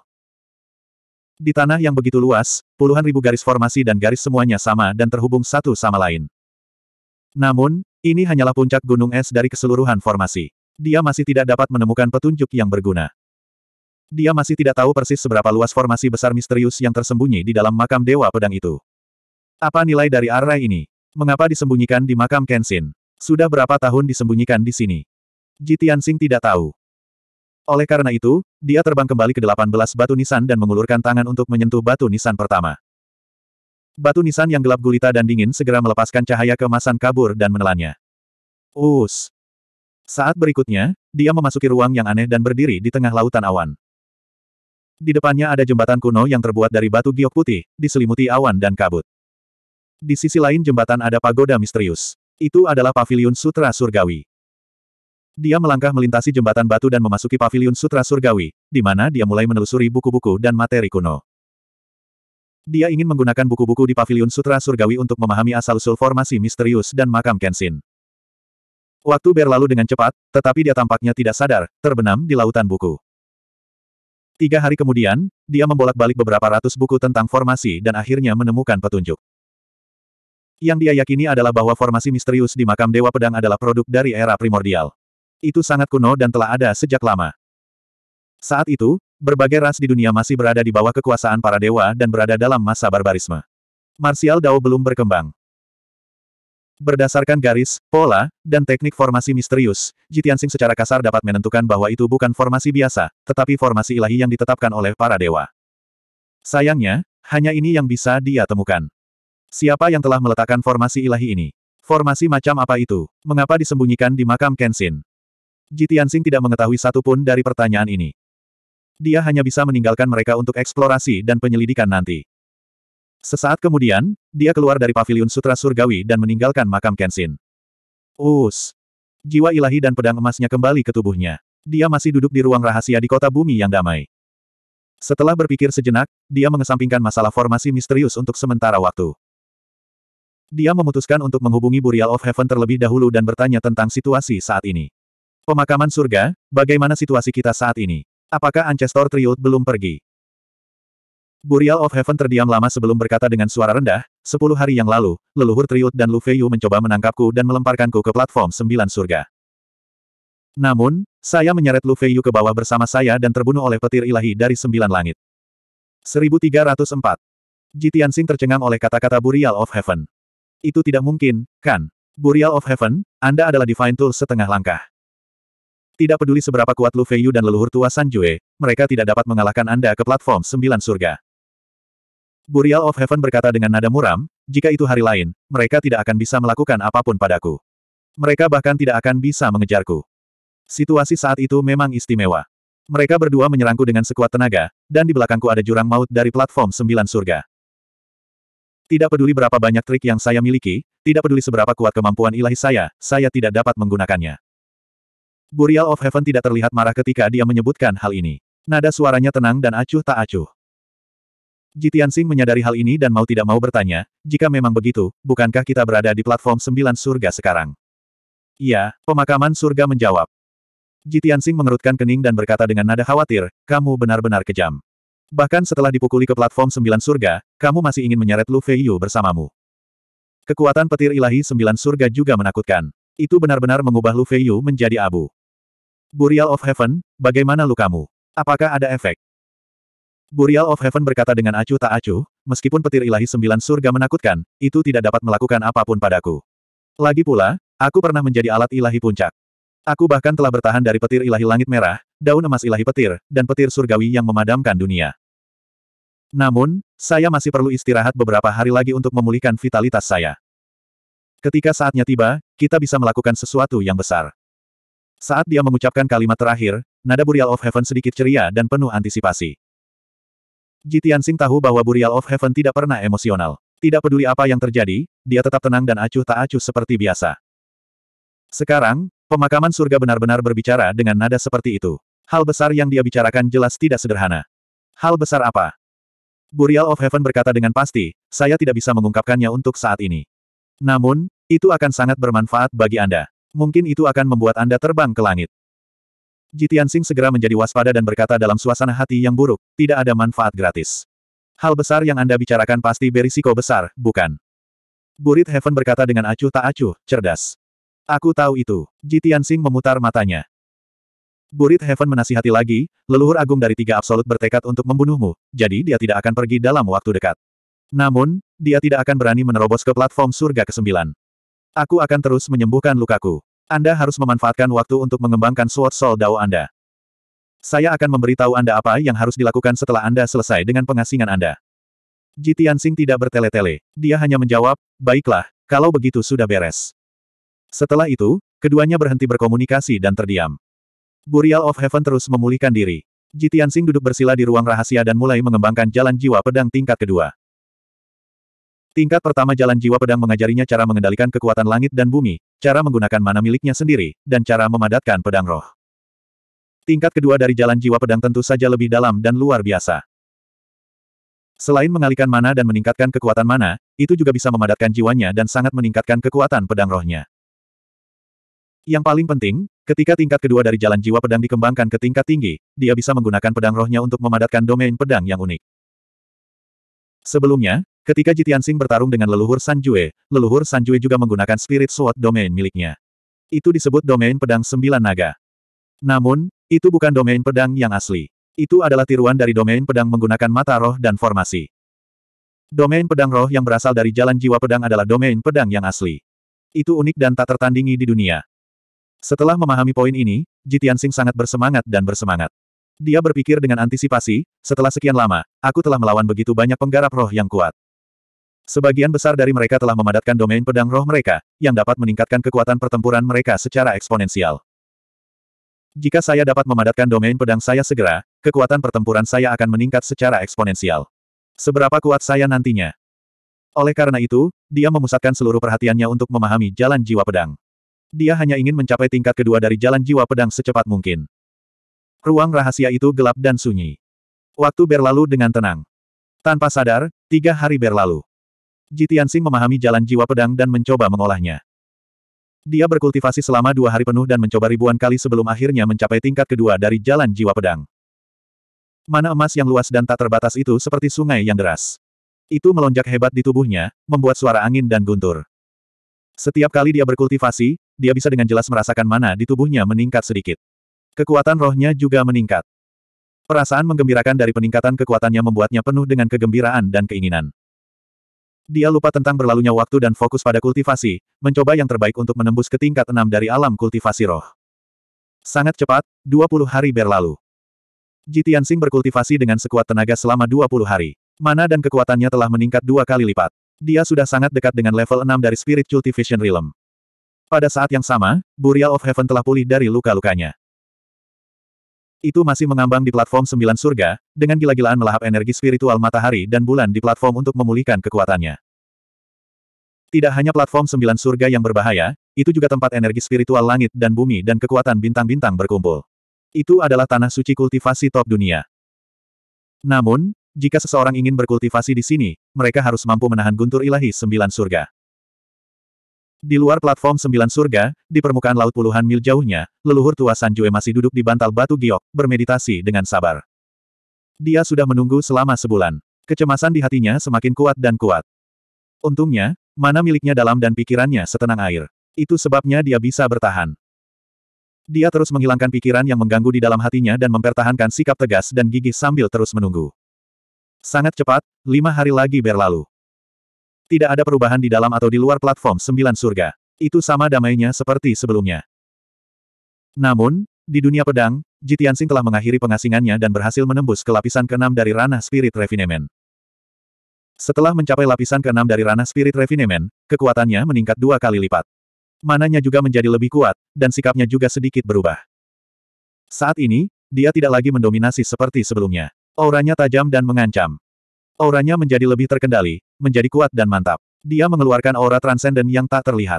A: Di tanah yang begitu luas, puluhan ribu garis formasi dan garis semuanya sama dan terhubung satu sama lain. Namun, ini hanyalah puncak gunung es dari keseluruhan formasi. Dia masih tidak dapat menemukan petunjuk yang berguna. Dia masih tidak tahu persis seberapa luas formasi besar misterius yang tersembunyi di dalam makam Dewa Pedang itu. Apa nilai dari arah ini? Mengapa disembunyikan di makam Kenshin? Sudah berapa tahun disembunyikan di sini? Jitian tidak tahu. Oleh karena itu, dia terbang kembali ke 18 batu nisan dan mengulurkan tangan untuk menyentuh batu nisan pertama. Batu nisan yang gelap gulita dan dingin segera melepaskan cahaya kemasan kabur dan menelannya. Us. Saat berikutnya, dia memasuki ruang yang aneh dan berdiri di tengah lautan awan. Di depannya ada jembatan kuno yang terbuat dari batu giok putih, diselimuti awan dan kabut. Di sisi lain jembatan ada pagoda misterius. Itu adalah pavilion sutra surgawi. Dia melangkah melintasi jembatan batu dan memasuki pavilion sutra surgawi, di mana dia mulai menelusuri buku-buku dan materi kuno. Dia ingin menggunakan buku-buku di pavilion Sutra Surgawi untuk memahami asal-usul formasi misterius dan makam Kenshin. Waktu berlalu dengan cepat, tetapi dia tampaknya tidak sadar, terbenam di lautan buku. Tiga hari kemudian, dia membolak-balik beberapa ratus buku tentang formasi dan akhirnya menemukan petunjuk. Yang dia yakini adalah bahwa formasi misterius di makam Dewa Pedang adalah produk dari era primordial. Itu sangat kuno dan telah ada sejak lama. Saat itu, berbagai ras di dunia masih berada di bawah kekuasaan para dewa dan berada dalam masa barbarisme. Martial Dao belum berkembang. Berdasarkan garis, pola, dan teknik formasi misterius, Jitiansing secara kasar dapat menentukan bahwa itu bukan formasi biasa, tetapi formasi ilahi yang ditetapkan oleh para dewa. Sayangnya, hanya ini yang bisa dia temukan. Siapa yang telah meletakkan formasi ilahi ini? Formasi macam apa itu? Mengapa disembunyikan di makam Kenshin? Jitiansing tidak mengetahui satupun dari pertanyaan ini. Dia hanya bisa meninggalkan mereka untuk eksplorasi dan penyelidikan nanti. Sesaat kemudian, dia keluar dari pavilion Sutra Surgawi dan meninggalkan makam Kenshin. Us! Jiwa ilahi dan pedang emasnya kembali ke tubuhnya. Dia masih duduk di ruang rahasia di kota bumi yang damai. Setelah berpikir sejenak, dia mengesampingkan masalah formasi misterius untuk sementara waktu. Dia memutuskan untuk menghubungi Burial of Heaven terlebih dahulu dan bertanya tentang situasi saat ini. Pemakaman surga, bagaimana situasi kita saat ini? Apakah Ancestor Triud belum pergi? Burial of Heaven terdiam lama sebelum berkata dengan suara rendah, sepuluh hari yang lalu, leluhur Triud dan Lu Feiyu mencoba menangkapku dan melemparkanku ke platform sembilan surga. Namun, saya menyeret Lu Feiyu ke bawah bersama saya dan terbunuh oleh petir ilahi dari sembilan langit. 1304. Jitiansing tercengang oleh kata-kata Burial of Heaven. Itu tidak mungkin, kan? Burial of Heaven, Anda adalah Divine Tool setengah langkah. Tidak peduli seberapa kuat Lu Feiyu dan leluhur tua San Jue, mereka tidak dapat mengalahkan Anda ke platform sembilan surga. Burial of Heaven berkata dengan nada muram, jika itu hari lain, mereka tidak akan bisa melakukan apapun padaku. Mereka bahkan tidak akan bisa mengejarku. Situasi saat itu memang istimewa. Mereka berdua menyerangku dengan sekuat tenaga, dan di belakangku ada jurang maut dari platform sembilan surga. Tidak peduli berapa banyak trik yang saya miliki, tidak peduli seberapa kuat kemampuan ilahi saya, saya tidak dapat menggunakannya. Burial of Heaven tidak terlihat marah ketika dia menyebutkan hal ini. Nada suaranya tenang dan acuh tak acuh. Jitian Sing menyadari hal ini dan mau tidak mau bertanya, jika memang begitu, bukankah kita berada di platform sembilan surga sekarang? Iya, pemakaman surga menjawab. Jitian Sing mengerutkan kening dan berkata dengan nada khawatir, kamu benar-benar kejam. Bahkan setelah dipukuli ke platform sembilan surga, kamu masih ingin menyeret Lu Feiyu bersamamu. Kekuatan petir ilahi sembilan surga juga menakutkan. Itu benar-benar mengubah Lu Feiyu menjadi abu. Burial of Heaven, bagaimana lukamu? Apakah ada efek? Burial of Heaven berkata dengan acuh tak acuh, meskipun petir ilahi sembilan surga menakutkan, itu tidak dapat melakukan apapun padaku. Lagi pula, aku pernah menjadi alat ilahi puncak. Aku bahkan telah bertahan dari petir ilahi langit merah, daun emas ilahi petir, dan petir surgawi yang memadamkan dunia. Namun, saya masih perlu istirahat beberapa hari lagi untuk memulihkan vitalitas saya. Ketika saatnya tiba, kita bisa melakukan sesuatu yang besar. Saat dia mengucapkan kalimat terakhir, nada Burial of Heaven sedikit ceria dan penuh antisipasi. Ji Tianxing tahu bahwa Burial of Heaven tidak pernah emosional. Tidak peduli apa yang terjadi, dia tetap tenang dan acuh tak acuh seperti biasa. Sekarang, pemakaman surga benar-benar berbicara dengan nada seperti itu. Hal besar yang dia bicarakan jelas tidak sederhana. Hal besar apa? Burial of Heaven berkata dengan pasti, saya tidak bisa mengungkapkannya untuk saat ini. Namun, itu akan sangat bermanfaat bagi Anda. Mungkin itu akan membuat Anda terbang ke langit. Jitiansing segera menjadi waspada dan berkata dalam suasana hati yang buruk, tidak ada manfaat gratis. Hal besar yang Anda bicarakan pasti berisiko besar, bukan? Burit Heaven berkata dengan acuh tak acuh, cerdas. Aku tahu itu. Jitiansing memutar matanya. Burit Heaven menasihati lagi, leluhur agung dari tiga absolut bertekad untuk membunuhmu, jadi dia tidak akan pergi dalam waktu dekat. Namun, dia tidak akan berani menerobos ke platform surga ke-9. Aku akan terus menyembuhkan lukaku. Anda harus memanfaatkan waktu untuk mengembangkan Sword Soul Dao Anda. Saya akan memberitahu Anda apa yang harus dilakukan setelah Anda selesai dengan pengasingan Anda. Jitian Sing tidak bertele-tele. Dia hanya menjawab, baiklah, kalau begitu sudah beres. Setelah itu, keduanya berhenti berkomunikasi dan terdiam. Burial of Heaven terus memulihkan diri. Jitian Sing duduk bersila di ruang rahasia dan mulai mengembangkan jalan jiwa pedang tingkat kedua. Tingkat pertama jalan jiwa pedang mengajarinya cara mengendalikan kekuatan langit dan bumi, cara menggunakan mana miliknya sendiri, dan cara memadatkan pedang roh. Tingkat kedua dari jalan jiwa pedang tentu saja lebih dalam dan luar biasa. Selain mengalihkan mana dan meningkatkan kekuatan mana, itu juga bisa memadatkan jiwanya dan sangat meningkatkan kekuatan pedang rohnya. Yang paling penting, ketika tingkat kedua dari jalan jiwa pedang dikembangkan ke tingkat tinggi, dia bisa menggunakan pedang rohnya untuk memadatkan domain pedang yang unik. Sebelumnya, Ketika Jitiansing bertarung dengan leluhur Sanjue, leluhur Sanjue juga menggunakan Spirit Sword Domain miliknya. Itu disebut domain pedang sembilan naga. Namun, itu bukan domain pedang yang asli. Itu adalah tiruan dari domain pedang menggunakan mata roh dan formasi. Domain pedang roh yang berasal dari jalan jiwa pedang adalah domain pedang yang asli. Itu unik dan tak tertandingi di dunia. Setelah memahami poin ini, Jitiansing sangat bersemangat dan bersemangat. Dia berpikir dengan antisipasi, setelah sekian lama, aku telah melawan begitu banyak penggarap roh yang kuat. Sebagian besar dari mereka telah memadatkan domain pedang roh mereka, yang dapat meningkatkan kekuatan pertempuran mereka secara eksponensial. Jika saya dapat memadatkan domain pedang saya segera, kekuatan pertempuran saya akan meningkat secara eksponensial. Seberapa kuat saya nantinya? Oleh karena itu, dia memusatkan seluruh perhatiannya untuk memahami jalan jiwa pedang. Dia hanya ingin mencapai tingkat kedua dari jalan jiwa pedang secepat mungkin. Ruang rahasia itu gelap dan sunyi. Waktu berlalu dengan tenang. Tanpa sadar, tiga hari berlalu. Jitian memahami jalan jiwa pedang dan mencoba mengolahnya. Dia berkultivasi selama dua hari penuh dan mencoba ribuan kali sebelum akhirnya mencapai tingkat kedua dari jalan jiwa pedang. Mana emas yang luas dan tak terbatas itu seperti sungai yang deras. Itu melonjak hebat di tubuhnya, membuat suara angin dan guntur. Setiap kali dia berkultivasi, dia bisa dengan jelas merasakan mana di tubuhnya meningkat sedikit. Kekuatan rohnya juga meningkat. Perasaan menggembirakan dari peningkatan kekuatannya membuatnya penuh dengan kegembiraan dan keinginan. Dia lupa tentang berlalunya waktu dan fokus pada kultivasi, mencoba yang terbaik untuk menembus ke tingkat enam dari alam kultivasi roh. Sangat cepat, 20 hari berlalu. Jitian Jitiansing berkultivasi dengan sekuat tenaga selama 20 hari. Mana dan kekuatannya telah meningkat dua kali lipat. Dia sudah sangat dekat dengan level 6 dari spirit cultivation Realm. Pada saat yang sama, Burial of Heaven telah pulih dari luka-lukanya. Itu masih mengambang di platform sembilan surga, dengan gila-gilaan melahap energi spiritual matahari dan bulan di platform untuk memulihkan kekuatannya. Tidak hanya platform sembilan surga yang berbahaya, itu juga tempat energi spiritual langit dan bumi dan kekuatan bintang-bintang berkumpul. Itu adalah tanah suci kultivasi top dunia. Namun, jika seseorang ingin berkultivasi di sini, mereka harus mampu menahan guntur ilahi sembilan surga. Di luar platform sembilan surga, di permukaan laut puluhan mil jauhnya, leluhur tua Sanjue masih duduk di bantal batu giok, bermeditasi dengan sabar. Dia sudah menunggu selama sebulan. Kecemasan di hatinya semakin kuat dan kuat. Untungnya, mana miliknya dalam dan pikirannya setenang air. Itu sebabnya dia bisa bertahan. Dia terus menghilangkan pikiran yang mengganggu di dalam hatinya dan mempertahankan sikap tegas dan gigih sambil terus menunggu. Sangat cepat, lima hari lagi berlalu. Tidak ada perubahan di dalam atau di luar platform sembilan surga. Itu sama damainya seperti sebelumnya. Namun, di dunia pedang, Jitiansing telah mengakhiri pengasingannya dan berhasil menembus ke lapisan keenam dari ranah spirit refinement. Setelah mencapai lapisan keenam dari ranah spirit refinement, kekuatannya meningkat dua kali lipat. Mananya juga menjadi lebih kuat, dan sikapnya juga sedikit berubah. Saat ini, dia tidak lagi mendominasi seperti sebelumnya. Auranya tajam dan mengancam. Auranya menjadi lebih terkendali, menjadi kuat dan mantap. Dia mengeluarkan aura transenden yang tak terlihat.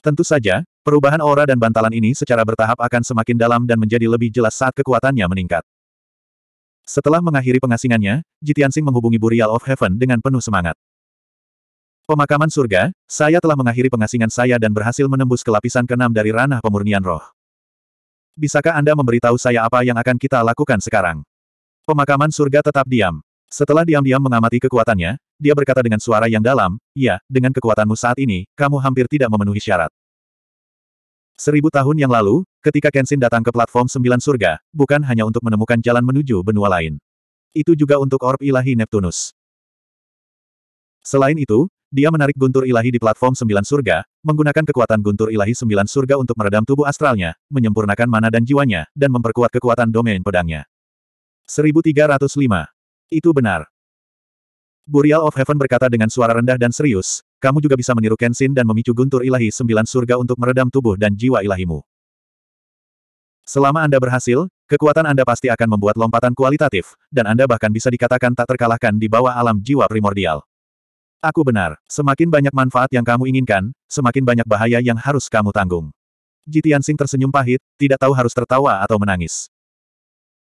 A: Tentu saja, perubahan aura dan bantalan ini secara bertahap akan semakin dalam dan menjadi lebih jelas saat kekuatannya meningkat. Setelah mengakhiri pengasingannya, Jitiansing menghubungi Burial of Heaven dengan penuh semangat. Pemakaman surga, saya telah mengakhiri pengasingan saya dan berhasil menembus kelapisan keenam dari ranah pemurnian roh. Bisakah Anda memberitahu saya apa yang akan kita lakukan sekarang? Pemakaman surga tetap diam. Setelah diam-diam mengamati kekuatannya, dia berkata dengan suara yang dalam, Ya, dengan kekuatanmu saat ini, kamu hampir tidak memenuhi syarat. Seribu tahun yang lalu, ketika Kenshin datang ke platform sembilan surga, bukan hanya untuk menemukan jalan menuju benua lain. Itu juga untuk orb ilahi Neptunus. Selain itu, dia menarik guntur ilahi di platform sembilan surga, menggunakan kekuatan guntur ilahi sembilan surga untuk meredam tubuh astralnya, menyempurnakan mana dan jiwanya, dan memperkuat kekuatan domain pedangnya. 1305 itu benar. Burial of Heaven berkata dengan suara rendah dan serius, kamu juga bisa meniru Kenshin dan memicu guntur ilahi sembilan surga untuk meredam tubuh dan jiwa ilahimu. Selama Anda berhasil, kekuatan Anda pasti akan membuat lompatan kualitatif, dan Anda bahkan bisa dikatakan tak terkalahkan di bawah alam jiwa primordial. Aku benar, semakin banyak manfaat yang kamu inginkan, semakin banyak bahaya yang harus kamu tanggung. Jitian Sing tersenyum pahit, tidak tahu harus tertawa atau menangis.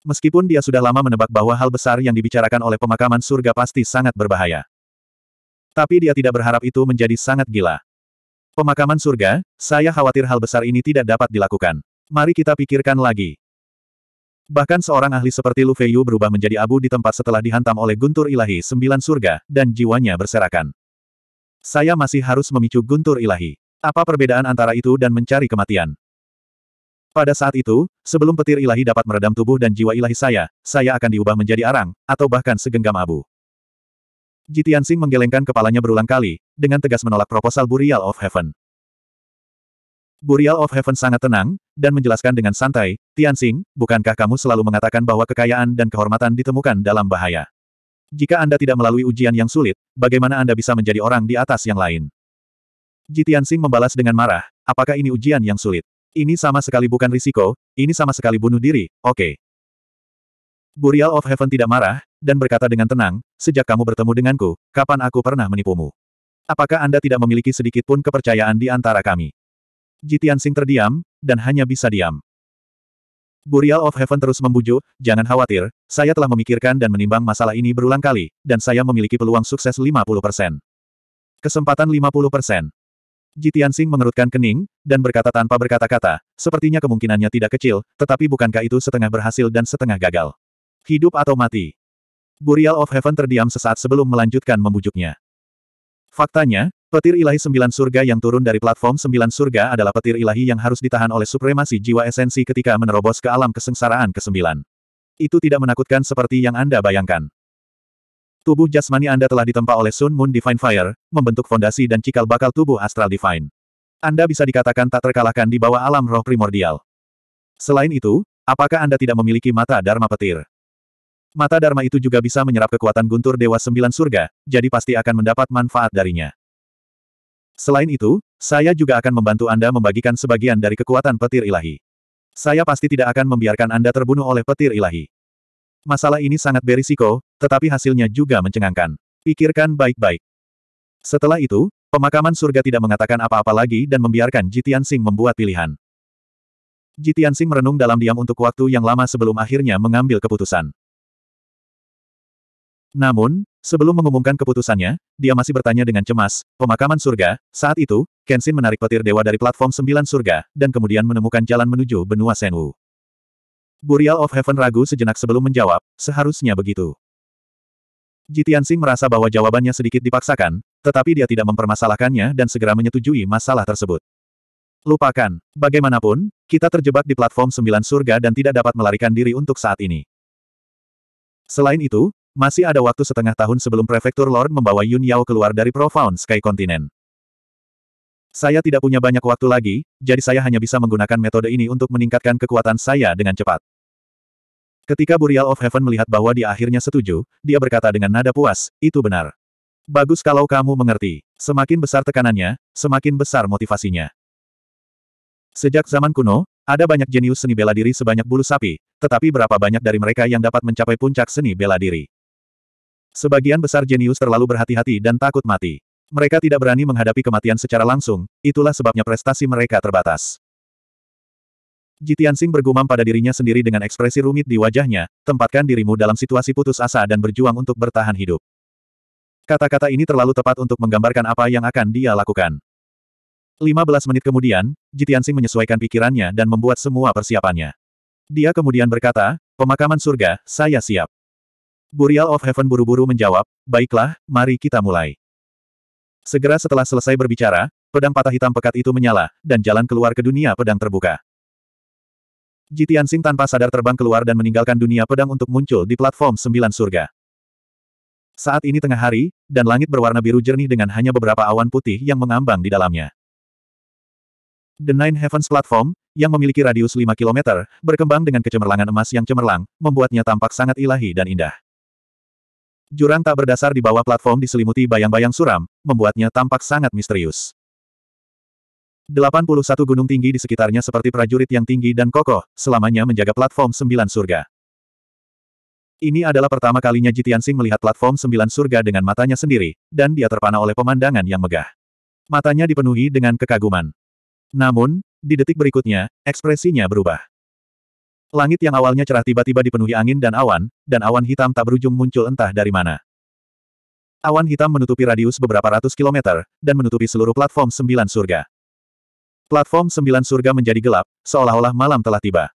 A: Meskipun dia sudah lama menebak bahwa hal besar yang dibicarakan oleh pemakaman surga pasti sangat berbahaya. Tapi dia tidak berharap itu menjadi sangat gila. Pemakaman surga, saya khawatir hal besar ini tidak dapat dilakukan. Mari kita pikirkan lagi. Bahkan seorang ahli seperti Lu Feiyu berubah menjadi abu di tempat setelah dihantam oleh guntur ilahi sembilan surga, dan jiwanya berserakan. Saya masih harus memicu guntur ilahi. Apa perbedaan antara itu dan mencari kematian? Pada saat itu, sebelum petir ilahi dapat meredam tubuh dan jiwa ilahi saya, saya akan diubah menjadi arang, atau bahkan segenggam abu. Jitian Jitiansing menggelengkan kepalanya berulang kali, dengan tegas menolak proposal Burial of Heaven. Burial of Heaven sangat tenang, dan menjelaskan dengan santai, Tiansing, bukankah kamu selalu mengatakan bahwa kekayaan dan kehormatan ditemukan dalam bahaya? Jika Anda tidak melalui ujian yang sulit, bagaimana Anda bisa menjadi orang di atas yang lain? Jitian Jitiansing membalas dengan marah, apakah ini ujian yang sulit? Ini sama sekali bukan risiko, ini sama sekali bunuh diri, oke. Okay. Burial of Heaven tidak marah, dan berkata dengan tenang, sejak kamu bertemu denganku, kapan aku pernah menipumu? Apakah Anda tidak memiliki sedikit pun kepercayaan di antara kami? Jitian Sing terdiam, dan hanya bisa diam. Burial of Heaven terus membujuk, jangan khawatir, saya telah memikirkan dan menimbang masalah ini berulang kali, dan saya memiliki peluang sukses 50%. Kesempatan Jitian Sing mengerutkan kening, dan berkata tanpa berkata-kata, sepertinya kemungkinannya tidak kecil, tetapi bukankah itu setengah berhasil dan setengah gagal? Hidup atau mati? Burial of Heaven terdiam sesaat sebelum melanjutkan membujuknya. Faktanya, petir ilahi sembilan surga yang turun dari platform sembilan surga adalah petir ilahi yang harus ditahan oleh supremasi jiwa esensi ketika menerobos ke alam kesengsaraan kesembilan. Itu tidak menakutkan seperti yang Anda bayangkan. Tubuh jasmani Anda telah ditempa oleh Sun Moon Divine Fire, membentuk fondasi dan cikal bakal tubuh Astral Divine. Anda bisa dikatakan tak terkalahkan di bawah alam roh primordial. Selain itu, apakah Anda tidak memiliki mata Dharma petir? Mata Dharma itu juga bisa menyerap kekuatan guntur Dewa Sembilan Surga, jadi pasti akan mendapat manfaat darinya. Selain itu, saya juga akan membantu Anda membagikan sebagian dari kekuatan petir ilahi. Saya pasti tidak akan membiarkan Anda terbunuh oleh petir ilahi. Masalah ini sangat berisiko, tetapi hasilnya juga mencengangkan. Pikirkan baik-baik. Setelah itu, pemakaman surga tidak mengatakan apa-apa lagi dan membiarkan Jitian Sing membuat pilihan. Jitian Sing merenung dalam diam untuk waktu yang lama sebelum akhirnya mengambil keputusan. Namun, sebelum mengumumkan keputusannya, dia masih bertanya dengan cemas, pemakaman surga, saat itu, Kenshin menarik petir dewa dari platform sembilan surga, dan kemudian menemukan jalan menuju benua Senwu. Burial of Heaven ragu sejenak sebelum menjawab, seharusnya begitu. Jitiansing merasa bahwa jawabannya sedikit dipaksakan, tetapi dia tidak mempermasalahkannya dan segera menyetujui masalah tersebut. Lupakan, bagaimanapun, kita terjebak di platform sembilan surga dan tidak dapat melarikan diri untuk saat ini. Selain itu, masih ada waktu setengah tahun sebelum Prefektur Lord membawa Yun Yao keluar dari Profound Sky Continent. Saya tidak punya banyak waktu lagi, jadi saya hanya bisa menggunakan metode ini untuk meningkatkan kekuatan saya dengan cepat. Ketika Burial of Heaven melihat bahwa dia akhirnya setuju, dia berkata dengan nada puas, itu benar. Bagus kalau kamu mengerti. Semakin besar tekanannya, semakin besar motivasinya. Sejak zaman kuno, ada banyak jenius seni bela diri sebanyak bulu sapi, tetapi berapa banyak dari mereka yang dapat mencapai puncak seni bela diri? Sebagian besar jenius terlalu berhati-hati dan takut mati. Mereka tidak berani menghadapi kematian secara langsung, itulah sebabnya prestasi mereka terbatas. Jitian Jitiansing bergumam pada dirinya sendiri dengan ekspresi rumit di wajahnya, tempatkan dirimu dalam situasi putus asa dan berjuang untuk bertahan hidup. Kata-kata ini terlalu tepat untuk menggambarkan apa yang akan dia lakukan. 15 menit kemudian, Jitian Jitiansing menyesuaikan pikirannya dan membuat semua persiapannya. Dia kemudian berkata, pemakaman surga, saya siap. Burial of Heaven buru-buru menjawab, baiklah, mari kita mulai. Segera setelah selesai berbicara, pedang patah hitam pekat itu menyala, dan jalan keluar ke dunia pedang terbuka. Jitian Sing tanpa sadar terbang keluar dan meninggalkan dunia pedang untuk muncul di platform sembilan surga. Saat ini tengah hari, dan langit berwarna biru jernih dengan hanya beberapa awan putih yang mengambang di dalamnya. The Nine Heavens Platform, yang memiliki radius 5 km, berkembang dengan kecemerlangan emas yang cemerlang, membuatnya tampak sangat ilahi dan indah. Jurang tak berdasar di bawah platform diselimuti bayang-bayang suram, membuatnya tampak sangat misterius. 81 gunung tinggi di sekitarnya seperti prajurit yang tinggi dan kokoh, selamanya menjaga platform sembilan surga. Ini adalah pertama kalinya Jitian Sing melihat platform sembilan surga dengan matanya sendiri, dan dia terpana oleh pemandangan yang megah. Matanya dipenuhi dengan kekaguman. Namun, di detik berikutnya, ekspresinya berubah. Langit yang awalnya cerah tiba-tiba dipenuhi angin dan awan, dan awan hitam tak berujung muncul entah dari mana. Awan hitam menutupi radius beberapa ratus kilometer, dan menutupi seluruh platform sembilan surga. Platform sembilan surga menjadi gelap, seolah-olah malam telah tiba.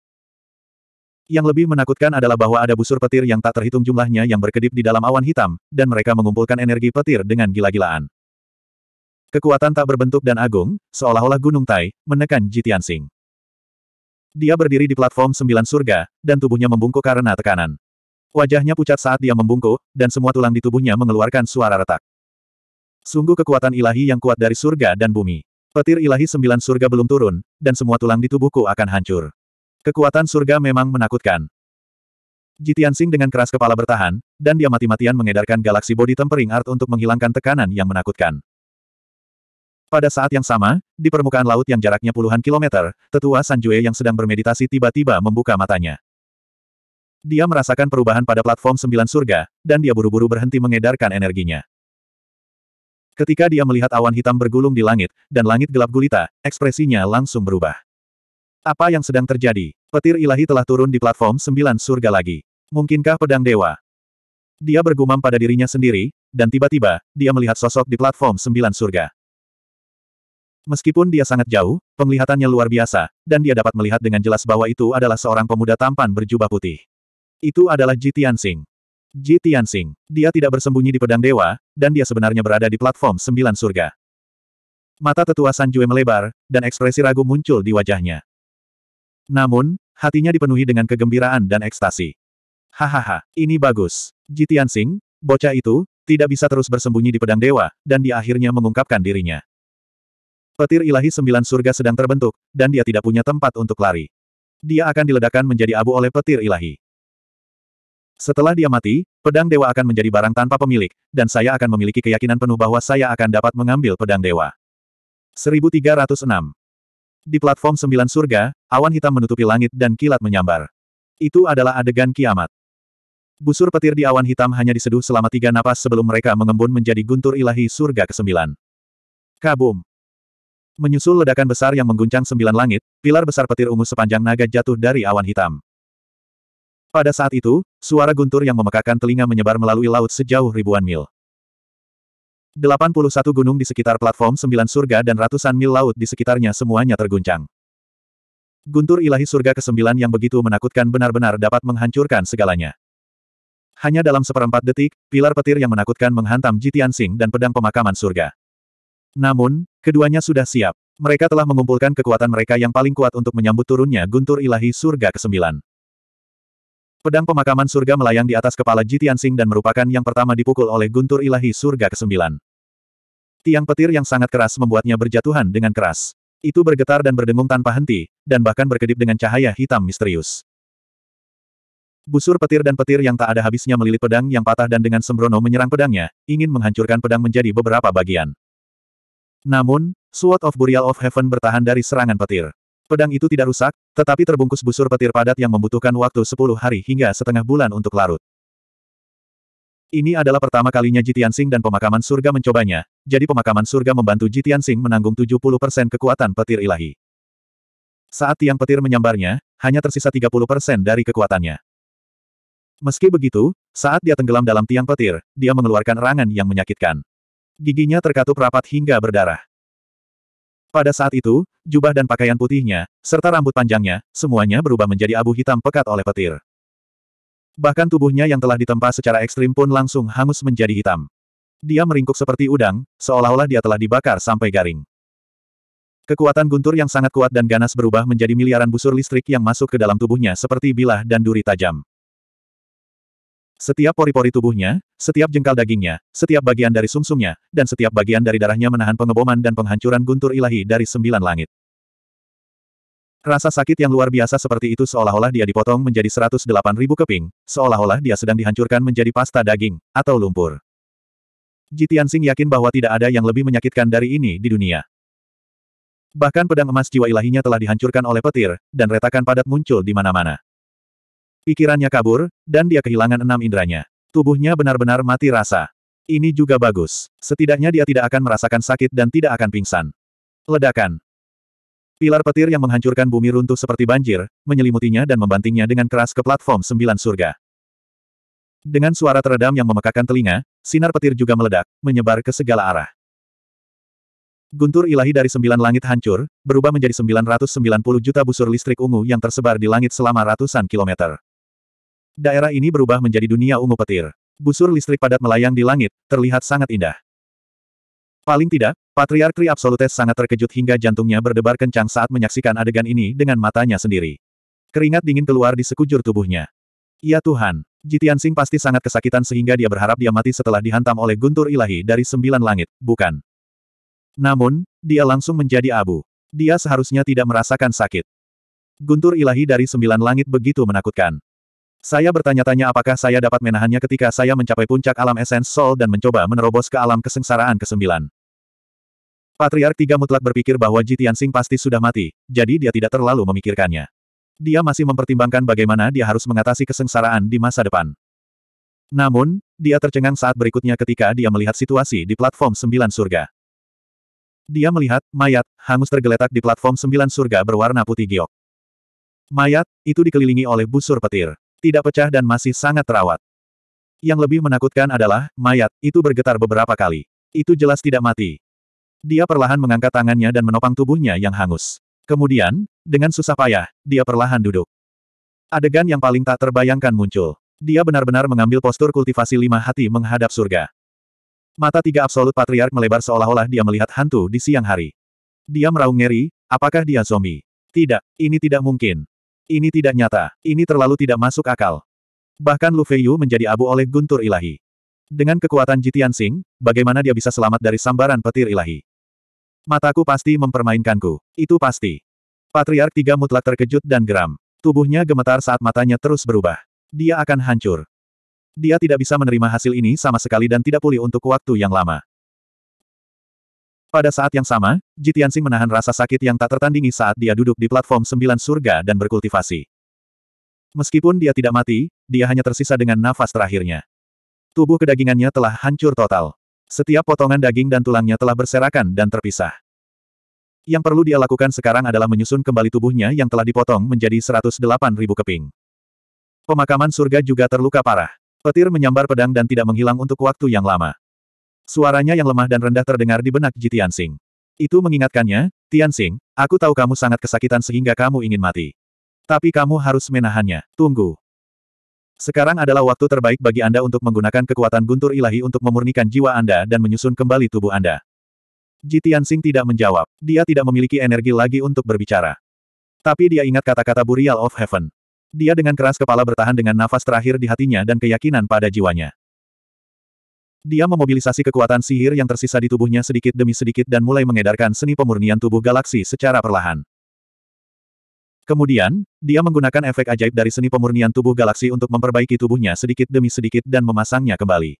A: Yang lebih menakutkan adalah bahwa ada busur petir yang tak terhitung jumlahnya yang berkedip di dalam awan hitam, dan mereka mengumpulkan energi petir dengan gila-gilaan. Kekuatan tak berbentuk dan agung, seolah-olah gunung Tai, menekan Jitian Sing. Dia berdiri di platform sembilan surga, dan tubuhnya membungkuk karena tekanan. Wajahnya pucat saat dia membungkuk, dan semua tulang di tubuhnya mengeluarkan suara retak. Sungguh kekuatan ilahi yang kuat dari surga dan bumi. Petir ilahi sembilan surga belum turun, dan semua tulang di tubuhku akan hancur. Kekuatan surga memang menakutkan. Sing dengan keras kepala bertahan, dan dia mati-matian mengedarkan galaksi bodi tempering art untuk menghilangkan tekanan yang menakutkan. Pada saat yang sama, di permukaan laut yang jaraknya puluhan kilometer, tetua Sanjue yang sedang bermeditasi tiba-tiba membuka matanya. Dia merasakan perubahan pada platform sembilan surga, dan dia buru-buru berhenti mengedarkan energinya. Ketika dia melihat awan hitam bergulung di langit, dan langit gelap gulita, ekspresinya langsung berubah. Apa yang sedang terjadi? Petir ilahi telah turun di platform sembilan surga lagi. Mungkinkah pedang dewa? Dia bergumam pada dirinya sendiri, dan tiba-tiba, dia melihat sosok di platform sembilan surga. Meskipun dia sangat jauh, penglihatannya luar biasa, dan dia dapat melihat dengan jelas bahwa itu adalah seorang pemuda tampan berjubah putih. Itu adalah Ji Tianxing. Ji Tianxing. Dia tidak bersembunyi di pedang dewa, dan dia sebenarnya berada di platform sembilan surga. Mata tetua Sanjue melebar, dan ekspresi ragu muncul di wajahnya. Namun, hatinya dipenuhi dengan kegembiraan dan ekstasi. Hahaha, ini bagus. Jitian Sing, bocah itu, tidak bisa terus bersembunyi di pedang dewa, dan dia akhirnya mengungkapkan dirinya. Petir ilahi sembilan surga sedang terbentuk, dan dia tidak punya tempat untuk lari. Dia akan diledakkan menjadi abu oleh petir ilahi. Setelah dia mati, pedang dewa akan menjadi barang tanpa pemilik, dan saya akan memiliki keyakinan penuh bahwa saya akan dapat mengambil pedang dewa. 1306 Di platform sembilan surga, awan hitam menutupi langit dan kilat menyambar. Itu adalah adegan kiamat. Busur petir di awan hitam hanya diseduh selama tiga napas sebelum mereka mengembun menjadi guntur ilahi surga ke-9. Kabum. Menyusul ledakan besar yang mengguncang sembilan langit, pilar besar petir ungu sepanjang naga jatuh dari awan hitam. Pada saat itu, suara guntur yang memekakan telinga menyebar melalui laut sejauh ribuan mil. 81 gunung di sekitar platform 9 surga dan ratusan mil laut di sekitarnya semuanya terguncang. Guntur ilahi surga ke-9 yang begitu menakutkan benar-benar dapat menghancurkan segalanya. Hanya dalam seperempat detik, pilar petir yang menakutkan menghantam Jitian Sing dan pedang pemakaman surga. Namun, keduanya sudah siap. Mereka telah mengumpulkan kekuatan mereka yang paling kuat untuk menyambut turunnya guntur ilahi surga ke-9. Pedang pemakaman surga melayang di atas kepala Ji Tianxing dan merupakan yang pertama dipukul oleh guntur ilahi surga ke-9. Tiang petir yang sangat keras membuatnya berjatuhan dengan keras. Itu bergetar dan berdengung tanpa henti, dan bahkan berkedip dengan cahaya hitam misterius. Busur petir dan petir yang tak ada habisnya melilit pedang yang patah dan dengan sembrono menyerang pedangnya, ingin menghancurkan pedang menjadi beberapa bagian. Namun, Sword of Burial of Heaven bertahan dari serangan petir. Pedang itu tidak rusak, tetapi terbungkus busur petir padat yang membutuhkan waktu 10 hari hingga setengah bulan untuk larut. Ini adalah pertama kalinya Jitian Sing dan pemakaman surga mencobanya, jadi pemakaman surga membantu Jitian Sing menanggung 70% kekuatan petir ilahi. Saat tiang petir menyambarnya, hanya tersisa 30% dari kekuatannya. Meski begitu, saat dia tenggelam dalam tiang petir, dia mengeluarkan rangan yang menyakitkan. Giginya terkatup rapat hingga berdarah. Pada saat itu, jubah dan pakaian putihnya, serta rambut panjangnya, semuanya berubah menjadi abu hitam pekat oleh petir. Bahkan tubuhnya yang telah ditempa secara ekstrim pun langsung hangus menjadi hitam. Dia meringkuk seperti udang, seolah-olah dia telah dibakar sampai garing. Kekuatan guntur yang sangat kuat dan ganas berubah menjadi miliaran busur listrik yang masuk ke dalam tubuhnya seperti bilah dan duri tajam. Setiap pori-pori tubuhnya, setiap jengkal dagingnya, setiap bagian dari sumsumnya, dan setiap bagian dari darahnya menahan pengeboman dan penghancuran guntur ilahi dari sembilan langit. Rasa sakit yang luar biasa seperti itu seolah-olah dia dipotong menjadi 108 ribu keping, seolah-olah dia sedang dihancurkan menjadi pasta daging, atau lumpur. Tianxing yakin bahwa tidak ada yang lebih menyakitkan dari ini di dunia. Bahkan pedang emas jiwa ilahinya telah dihancurkan oleh petir, dan retakan padat muncul di mana-mana. Pikirannya kabur, dan dia kehilangan enam inderanya. Tubuhnya benar-benar mati rasa. Ini juga bagus. Setidaknya dia tidak akan merasakan sakit dan tidak akan pingsan. Ledakan. Pilar petir yang menghancurkan bumi runtuh seperti banjir, menyelimutinya dan membantingnya dengan keras ke platform sembilan surga. Dengan suara teredam yang memekakan telinga, sinar petir juga meledak, menyebar ke segala arah. Guntur ilahi dari sembilan langit hancur, berubah menjadi 990 juta busur listrik ungu yang tersebar di langit selama ratusan kilometer. Daerah ini berubah menjadi dunia ungu petir. Busur listrik padat melayang di langit, terlihat sangat indah. Paling tidak, Patriark Tri Absolutes sangat terkejut hingga jantungnya berdebar kencang saat menyaksikan adegan ini dengan matanya sendiri. Keringat dingin keluar di sekujur tubuhnya. Ya Tuhan, Jitian Sing pasti sangat kesakitan sehingga dia berharap dia mati setelah dihantam oleh guntur ilahi dari sembilan langit, bukan? Namun, dia langsung menjadi abu. Dia seharusnya tidak merasakan sakit. Guntur ilahi dari sembilan langit begitu menakutkan. Saya bertanya-tanya apakah saya dapat menahannya ketika saya mencapai puncak alam esens soul dan mencoba menerobos ke alam kesengsaraan ke-9. Patriark Tiga mutlak berpikir bahwa Jitian Sing pasti sudah mati, jadi dia tidak terlalu memikirkannya. Dia masih mempertimbangkan bagaimana dia harus mengatasi kesengsaraan di masa depan. Namun, dia tercengang saat berikutnya ketika dia melihat situasi di platform sembilan surga. Dia melihat, mayat, hangus tergeletak di platform sembilan surga berwarna putih giok. Mayat, itu dikelilingi oleh busur petir. Tidak pecah dan masih sangat terawat. Yang lebih menakutkan adalah, mayat, itu bergetar beberapa kali. Itu jelas tidak mati. Dia perlahan mengangkat tangannya dan menopang tubuhnya yang hangus. Kemudian, dengan susah payah, dia perlahan duduk. Adegan yang paling tak terbayangkan muncul. Dia benar-benar mengambil postur kultivasi lima hati menghadap surga. Mata tiga absolut patriark melebar seolah-olah dia melihat hantu di siang hari. Dia meraung ngeri, apakah dia zombie? Tidak, ini tidak mungkin. Ini tidak nyata, ini terlalu tidak masuk akal. Bahkan Lu Feiyu menjadi abu oleh guntur ilahi. Dengan kekuatan Jitian Sing, bagaimana dia bisa selamat dari sambaran petir ilahi? Mataku pasti mempermainkanku, itu pasti. Patriark tiga mutlak terkejut dan geram. Tubuhnya gemetar saat matanya terus berubah. Dia akan hancur. Dia tidak bisa menerima hasil ini sama sekali dan tidak pulih untuk waktu yang lama. Pada saat yang sama, Jitiansing menahan rasa sakit yang tak tertandingi saat dia duduk di platform sembilan surga dan berkultivasi. Meskipun dia tidak mati, dia hanya tersisa dengan nafas terakhirnya. Tubuh kedagingannya telah hancur total. Setiap potongan daging dan tulangnya telah berserakan dan terpisah. Yang perlu dia lakukan sekarang adalah menyusun kembali tubuhnya yang telah dipotong menjadi 108 ribu keping. Pemakaman surga juga terluka parah. Petir menyambar pedang dan tidak menghilang untuk waktu yang lama. Suaranya yang lemah dan rendah terdengar di benak Ji Tianxing. Itu mengingatkannya, Tianxing, aku tahu kamu sangat kesakitan sehingga kamu ingin mati. Tapi kamu harus menahannya. Tunggu. Sekarang adalah waktu terbaik bagi Anda untuk menggunakan kekuatan guntur ilahi untuk memurnikan jiwa Anda dan menyusun kembali tubuh Anda. Ji Tianxing tidak menjawab. Dia tidak memiliki energi lagi untuk berbicara. Tapi dia ingat kata-kata Burial of Heaven. Dia dengan keras kepala bertahan dengan nafas terakhir di hatinya dan keyakinan pada jiwanya. Dia memobilisasi kekuatan sihir yang tersisa di tubuhnya sedikit demi sedikit dan mulai mengedarkan seni pemurnian tubuh galaksi secara perlahan. Kemudian, dia menggunakan efek ajaib dari seni pemurnian tubuh galaksi untuk memperbaiki tubuhnya sedikit demi sedikit dan memasangnya kembali.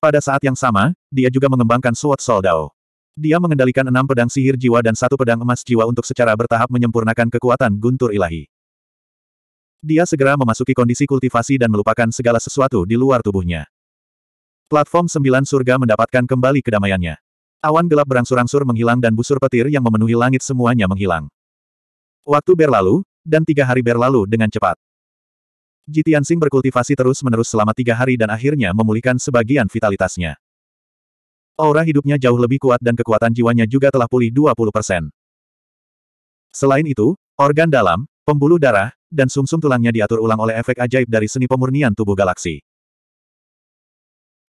A: Pada saat yang sama, dia juga mengembangkan Sword Soul Dao. Dia mengendalikan enam pedang sihir jiwa dan satu pedang emas jiwa untuk secara bertahap menyempurnakan kekuatan guntur ilahi. Dia segera memasuki kondisi kultivasi dan melupakan segala sesuatu di luar tubuhnya. Platform sembilan surga mendapatkan kembali kedamaiannya. Awan gelap berangsur-angsur menghilang dan busur petir yang memenuhi langit semuanya menghilang. Waktu berlalu, dan tiga hari berlalu dengan cepat. Jitiansing berkultivasi terus-menerus selama tiga hari dan akhirnya memulihkan sebagian vitalitasnya. Aura hidupnya jauh lebih kuat dan kekuatan jiwanya juga telah pulih 20%. Selain itu, organ dalam, pembuluh darah, dan sumsum -sum tulangnya diatur ulang oleh efek ajaib dari seni pemurnian tubuh galaksi.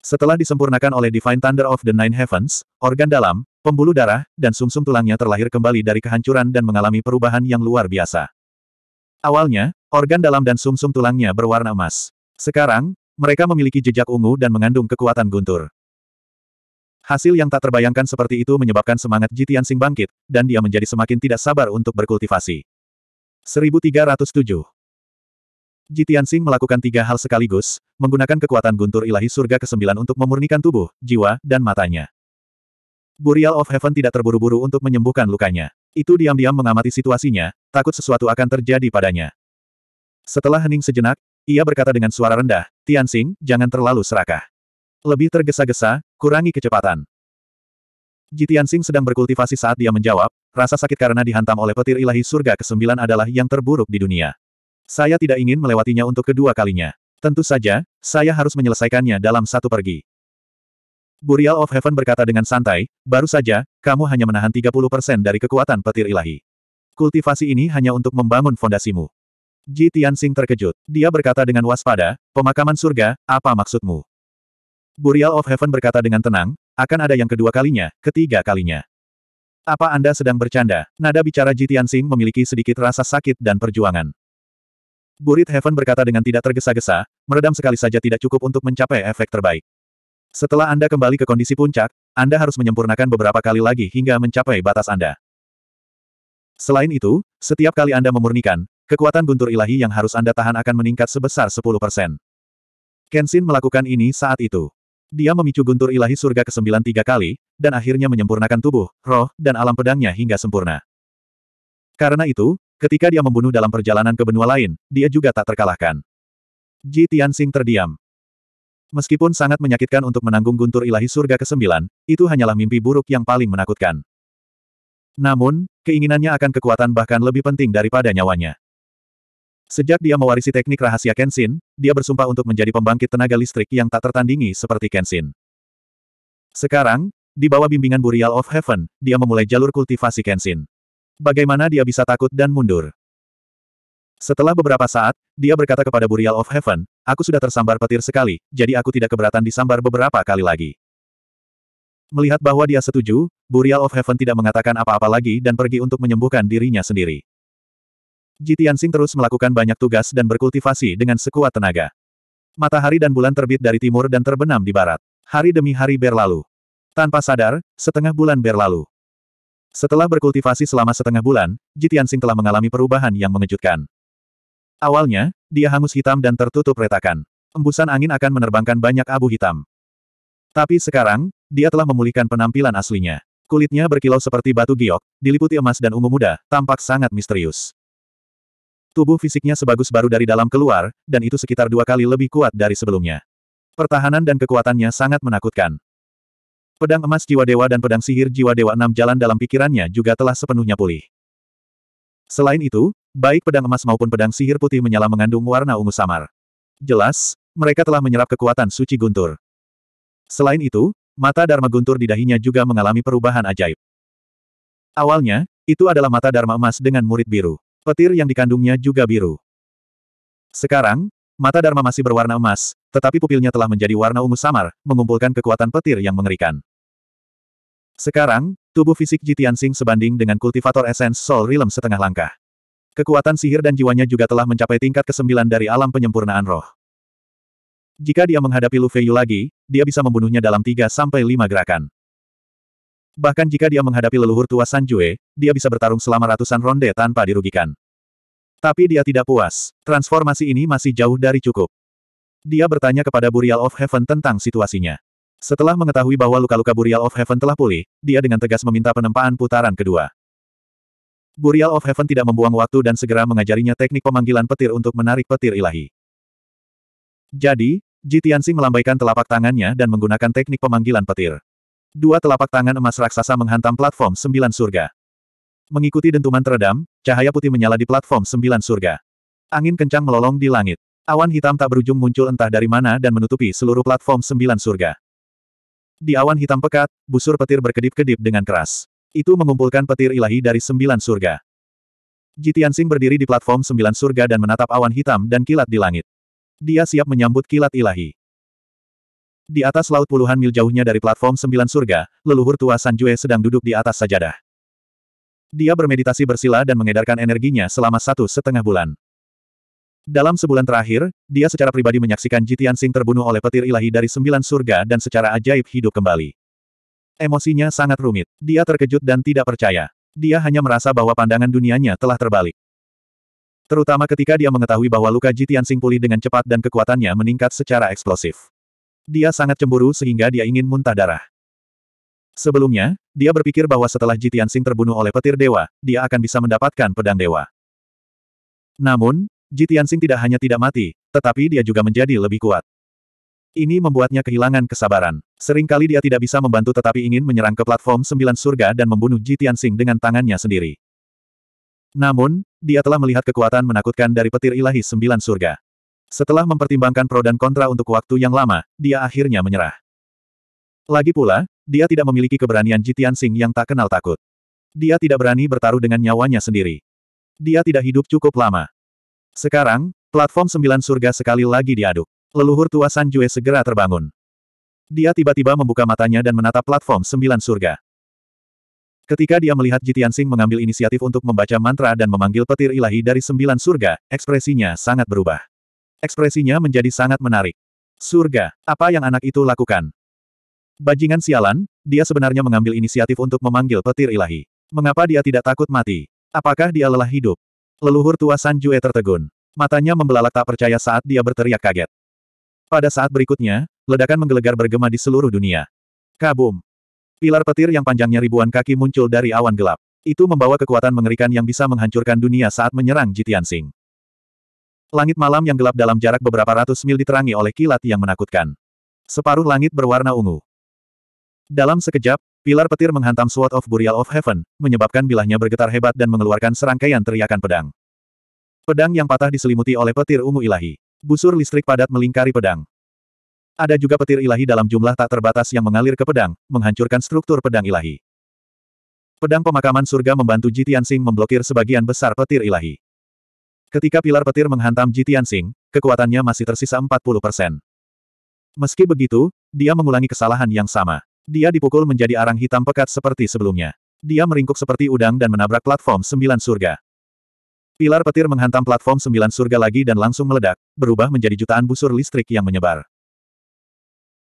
A: Setelah disempurnakan oleh Divine Thunder of the Nine Heavens, organ dalam, pembuluh darah, dan sumsum -sum tulangnya terlahir kembali dari kehancuran dan mengalami perubahan yang luar biasa. Awalnya, organ dalam dan sumsum -sum tulangnya berwarna emas. Sekarang, mereka memiliki jejak ungu dan mengandung kekuatan guntur. Hasil yang tak terbayangkan seperti itu menyebabkan semangat Jitian Sing bangkit, dan dia menjadi semakin tidak sabar untuk berkultivasi. 1307 Ji Tianxing melakukan tiga hal sekaligus, menggunakan kekuatan guntur ilahi surga ke-9 untuk memurnikan tubuh, jiwa, dan matanya. Burial of Heaven tidak terburu-buru untuk menyembuhkan lukanya. Itu diam-diam mengamati situasinya, takut sesuatu akan terjadi padanya. Setelah hening sejenak, ia berkata dengan suara rendah, Tianxing, jangan terlalu serakah. Lebih tergesa-gesa, kurangi kecepatan. Ji Tianxing sedang berkultivasi saat dia menjawab, rasa sakit karena dihantam oleh petir ilahi surga ke-9 adalah yang terburuk di dunia. Saya tidak ingin melewatinya untuk kedua kalinya. Tentu saja, saya harus menyelesaikannya dalam satu pergi. Burial of Heaven berkata dengan santai, baru saja, kamu hanya menahan 30% dari kekuatan petir ilahi. Kultivasi ini hanya untuk membangun fondasimu. Ji Tianxing terkejut. Dia berkata dengan waspada, pemakaman surga, apa maksudmu? Burial of Heaven berkata dengan tenang, akan ada yang kedua kalinya, ketiga kalinya. Apa Anda sedang bercanda? Nada bicara Ji Tianxing memiliki sedikit rasa sakit dan perjuangan. Burit Heaven berkata dengan tidak tergesa-gesa, meredam sekali saja tidak cukup untuk mencapai efek terbaik. Setelah Anda kembali ke kondisi puncak, Anda harus menyempurnakan beberapa kali lagi hingga mencapai batas Anda. Selain itu, setiap kali Anda memurnikan, kekuatan guntur ilahi yang harus Anda tahan akan meningkat sebesar 10%. Kenshin melakukan ini saat itu. Dia memicu guntur ilahi surga ke-9 tiga kali, dan akhirnya menyempurnakan tubuh, roh, dan alam pedangnya hingga sempurna. Karena itu, Ketika dia membunuh dalam perjalanan ke benua lain, dia juga tak terkalahkan. Ji Tianxing terdiam. Meskipun sangat menyakitkan untuk menanggung guntur ilahi surga ke-9, itu hanyalah mimpi buruk yang paling menakutkan. Namun, keinginannya akan kekuatan bahkan lebih penting daripada nyawanya. Sejak dia mewarisi teknik rahasia Kenshin, dia bersumpah untuk menjadi pembangkit tenaga listrik yang tak tertandingi seperti Kenshin. Sekarang, di bawah bimbingan Burial of Heaven, dia memulai jalur kultivasi Kenshin. Bagaimana dia bisa takut dan mundur? Setelah beberapa saat, dia berkata kepada Burial of Heaven, aku sudah tersambar petir sekali, jadi aku tidak keberatan disambar beberapa kali lagi. Melihat bahwa dia setuju, Burial of Heaven tidak mengatakan apa-apa lagi dan pergi untuk menyembuhkan dirinya sendiri. Jitian Sing terus melakukan banyak tugas dan berkultivasi dengan sekuat tenaga. Matahari dan bulan terbit dari timur dan terbenam di barat. Hari demi hari berlalu. Tanpa sadar, setengah bulan berlalu. Setelah berkultivasi selama setengah bulan, Jitiansing telah mengalami perubahan yang mengejutkan. Awalnya, dia hangus hitam dan tertutup retakan. Embusan angin akan menerbangkan banyak abu hitam. Tapi sekarang, dia telah memulihkan penampilan aslinya. Kulitnya berkilau seperti batu giok, diliputi emas dan ungu muda, tampak sangat misterius. Tubuh fisiknya sebagus baru dari dalam keluar, dan itu sekitar dua kali lebih kuat dari sebelumnya. Pertahanan dan kekuatannya sangat menakutkan. Pedang emas jiwa dewa dan pedang sihir jiwa dewa enam jalan dalam pikirannya juga telah sepenuhnya pulih. Selain itu, baik pedang emas maupun pedang sihir putih menyala mengandung warna ungu samar. Jelas, mereka telah menyerap kekuatan suci guntur. Selain itu, mata Dharma guntur di dahinya juga mengalami perubahan ajaib. Awalnya, itu adalah mata Dharma emas dengan murid biru. Petir yang dikandungnya juga biru. Sekarang, mata Dharma masih berwarna emas, tetapi pupilnya telah menjadi warna ungu samar, mengumpulkan kekuatan petir yang mengerikan. Sekarang, tubuh fisik Jitian Sing sebanding dengan kultivator esens Soul Realm setengah langkah. Kekuatan sihir dan jiwanya juga telah mencapai tingkat kesembilan dari alam penyempurnaan roh. Jika dia menghadapi Lu Feiyu lagi, dia bisa membunuhnya dalam 3 sampai 5 gerakan. Bahkan jika dia menghadapi leluhur tua Jue, dia bisa bertarung selama ratusan ronde tanpa dirugikan. Tapi dia tidak puas, transformasi ini masih jauh dari cukup. Dia bertanya kepada Burial of Heaven tentang situasinya. Setelah mengetahui bahwa luka-luka Burial of Heaven telah pulih, dia dengan tegas meminta penempaan putaran kedua. Burial of Heaven tidak membuang waktu dan segera mengajarinya teknik pemanggilan petir untuk menarik petir ilahi. Jadi, Jitiansi melambaikan telapak tangannya dan menggunakan teknik pemanggilan petir. Dua telapak tangan emas raksasa menghantam platform sembilan surga. Mengikuti dentuman teredam, cahaya putih menyala di platform sembilan surga. Angin kencang melolong di langit. Awan hitam tak berujung muncul entah dari mana dan menutupi seluruh platform sembilan surga. Di awan hitam pekat, busur petir berkedip-kedip dengan keras. Itu mengumpulkan petir ilahi dari sembilan surga. Jitiansing berdiri di platform sembilan surga dan menatap awan hitam dan kilat di langit. Dia siap menyambut kilat ilahi. Di atas laut puluhan mil jauhnya dari platform sembilan surga, leluhur tua Sanjue sedang duduk di atas sajadah. Dia bermeditasi bersila dan mengedarkan energinya selama satu setengah bulan. Dalam sebulan terakhir, dia secara pribadi menyaksikan Jitian Sing terbunuh oleh petir ilahi dari sembilan surga dan secara ajaib hidup kembali. Emosinya sangat rumit. Dia terkejut dan tidak percaya. Dia hanya merasa bahwa pandangan dunianya telah terbalik. Terutama ketika dia mengetahui bahwa luka Jitian Sing pulih dengan cepat dan kekuatannya meningkat secara eksplosif. Dia sangat cemburu sehingga dia ingin muntah darah. Sebelumnya, dia berpikir bahwa setelah Jitian Sing terbunuh oleh petir dewa, dia akan bisa mendapatkan pedang dewa. Namun, Ji Tianxing tidak hanya tidak mati, tetapi dia juga menjadi lebih kuat. Ini membuatnya kehilangan kesabaran. Seringkali dia tidak bisa membantu tetapi ingin menyerang ke platform sembilan surga dan membunuh Ji Tianxing dengan tangannya sendiri. Namun, dia telah melihat kekuatan menakutkan dari petir ilahi sembilan surga. Setelah mempertimbangkan pro dan kontra untuk waktu yang lama, dia akhirnya menyerah. Lagi pula, dia tidak memiliki keberanian Ji Tianxing yang tak kenal takut. Dia tidak berani bertaruh dengan nyawanya sendiri. Dia tidak hidup cukup lama. Sekarang, platform sembilan surga sekali lagi diaduk. Leluhur tua Sanjue segera terbangun. Dia tiba-tiba membuka matanya dan menatap platform sembilan surga. Ketika dia melihat Jitian Sing mengambil inisiatif untuk membaca mantra dan memanggil petir ilahi dari sembilan surga, ekspresinya sangat berubah. Ekspresinya menjadi sangat menarik. Surga, apa yang anak itu lakukan? Bajingan sialan, dia sebenarnya mengambil inisiatif untuk memanggil petir ilahi. Mengapa dia tidak takut mati? Apakah dia lelah hidup? Leluhur tua San Jue tertegun. Matanya membelalak tak percaya saat dia berteriak kaget. Pada saat berikutnya, ledakan menggelegar bergema di seluruh dunia. Kabum! Pilar petir yang panjangnya ribuan kaki muncul dari awan gelap. Itu membawa kekuatan mengerikan yang bisa menghancurkan dunia saat menyerang Jitian Sing. Langit malam yang gelap dalam jarak beberapa ratus mil diterangi oleh kilat yang menakutkan. Separuh langit berwarna ungu. Dalam sekejap, Pilar petir menghantam Sword of Burial of Heaven, menyebabkan bilahnya bergetar hebat dan mengeluarkan serangkaian teriakan pedang. Pedang yang patah diselimuti oleh petir ungu ilahi. Busur listrik padat melingkari pedang. Ada juga petir ilahi dalam jumlah tak terbatas yang mengalir ke pedang, menghancurkan struktur pedang ilahi. Pedang pemakaman surga membantu Jitian Sing memblokir sebagian besar petir ilahi. Ketika pilar petir menghantam Jitian Sing, kekuatannya masih tersisa 40%. Meski begitu, dia mengulangi kesalahan yang sama. Dia dipukul menjadi arang hitam pekat seperti sebelumnya. Dia meringkuk seperti udang dan menabrak platform sembilan surga. Pilar petir menghantam platform sembilan surga lagi dan langsung meledak, berubah menjadi jutaan busur listrik yang menyebar.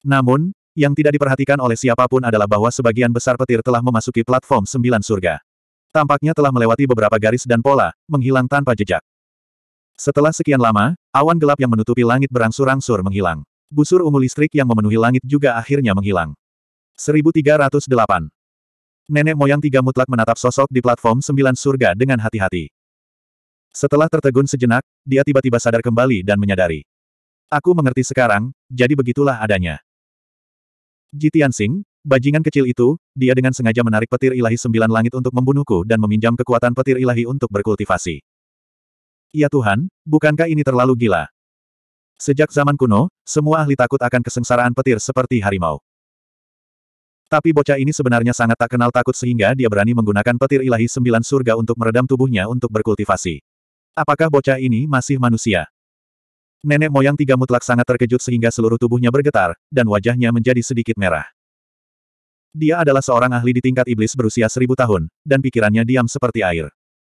A: Namun, yang tidak diperhatikan oleh siapapun adalah bahwa sebagian besar petir telah memasuki platform sembilan surga. Tampaknya telah melewati beberapa garis dan pola, menghilang tanpa jejak. Setelah sekian lama, awan gelap yang menutupi langit berangsur-angsur menghilang. Busur ungu listrik yang memenuhi langit juga akhirnya menghilang. 1308. Nenek moyang tiga mutlak menatap sosok di platform sembilan surga dengan hati-hati. Setelah tertegun sejenak, dia tiba-tiba sadar kembali dan menyadari. Aku mengerti sekarang, jadi begitulah adanya. Jitian Sing, bajingan kecil itu, dia dengan sengaja menarik petir ilahi sembilan langit untuk membunuhku dan meminjam kekuatan petir ilahi untuk berkultivasi. Ya Tuhan, bukankah ini terlalu gila? Sejak zaman kuno, semua ahli takut akan kesengsaraan petir seperti harimau. Tapi bocah ini sebenarnya sangat tak kenal takut sehingga dia berani menggunakan petir ilahi sembilan surga untuk meredam tubuhnya untuk berkultivasi. Apakah bocah ini masih manusia? Nenek moyang tiga mutlak sangat terkejut sehingga seluruh tubuhnya bergetar, dan wajahnya menjadi sedikit merah. Dia adalah seorang ahli di tingkat iblis berusia seribu tahun, dan pikirannya diam seperti air.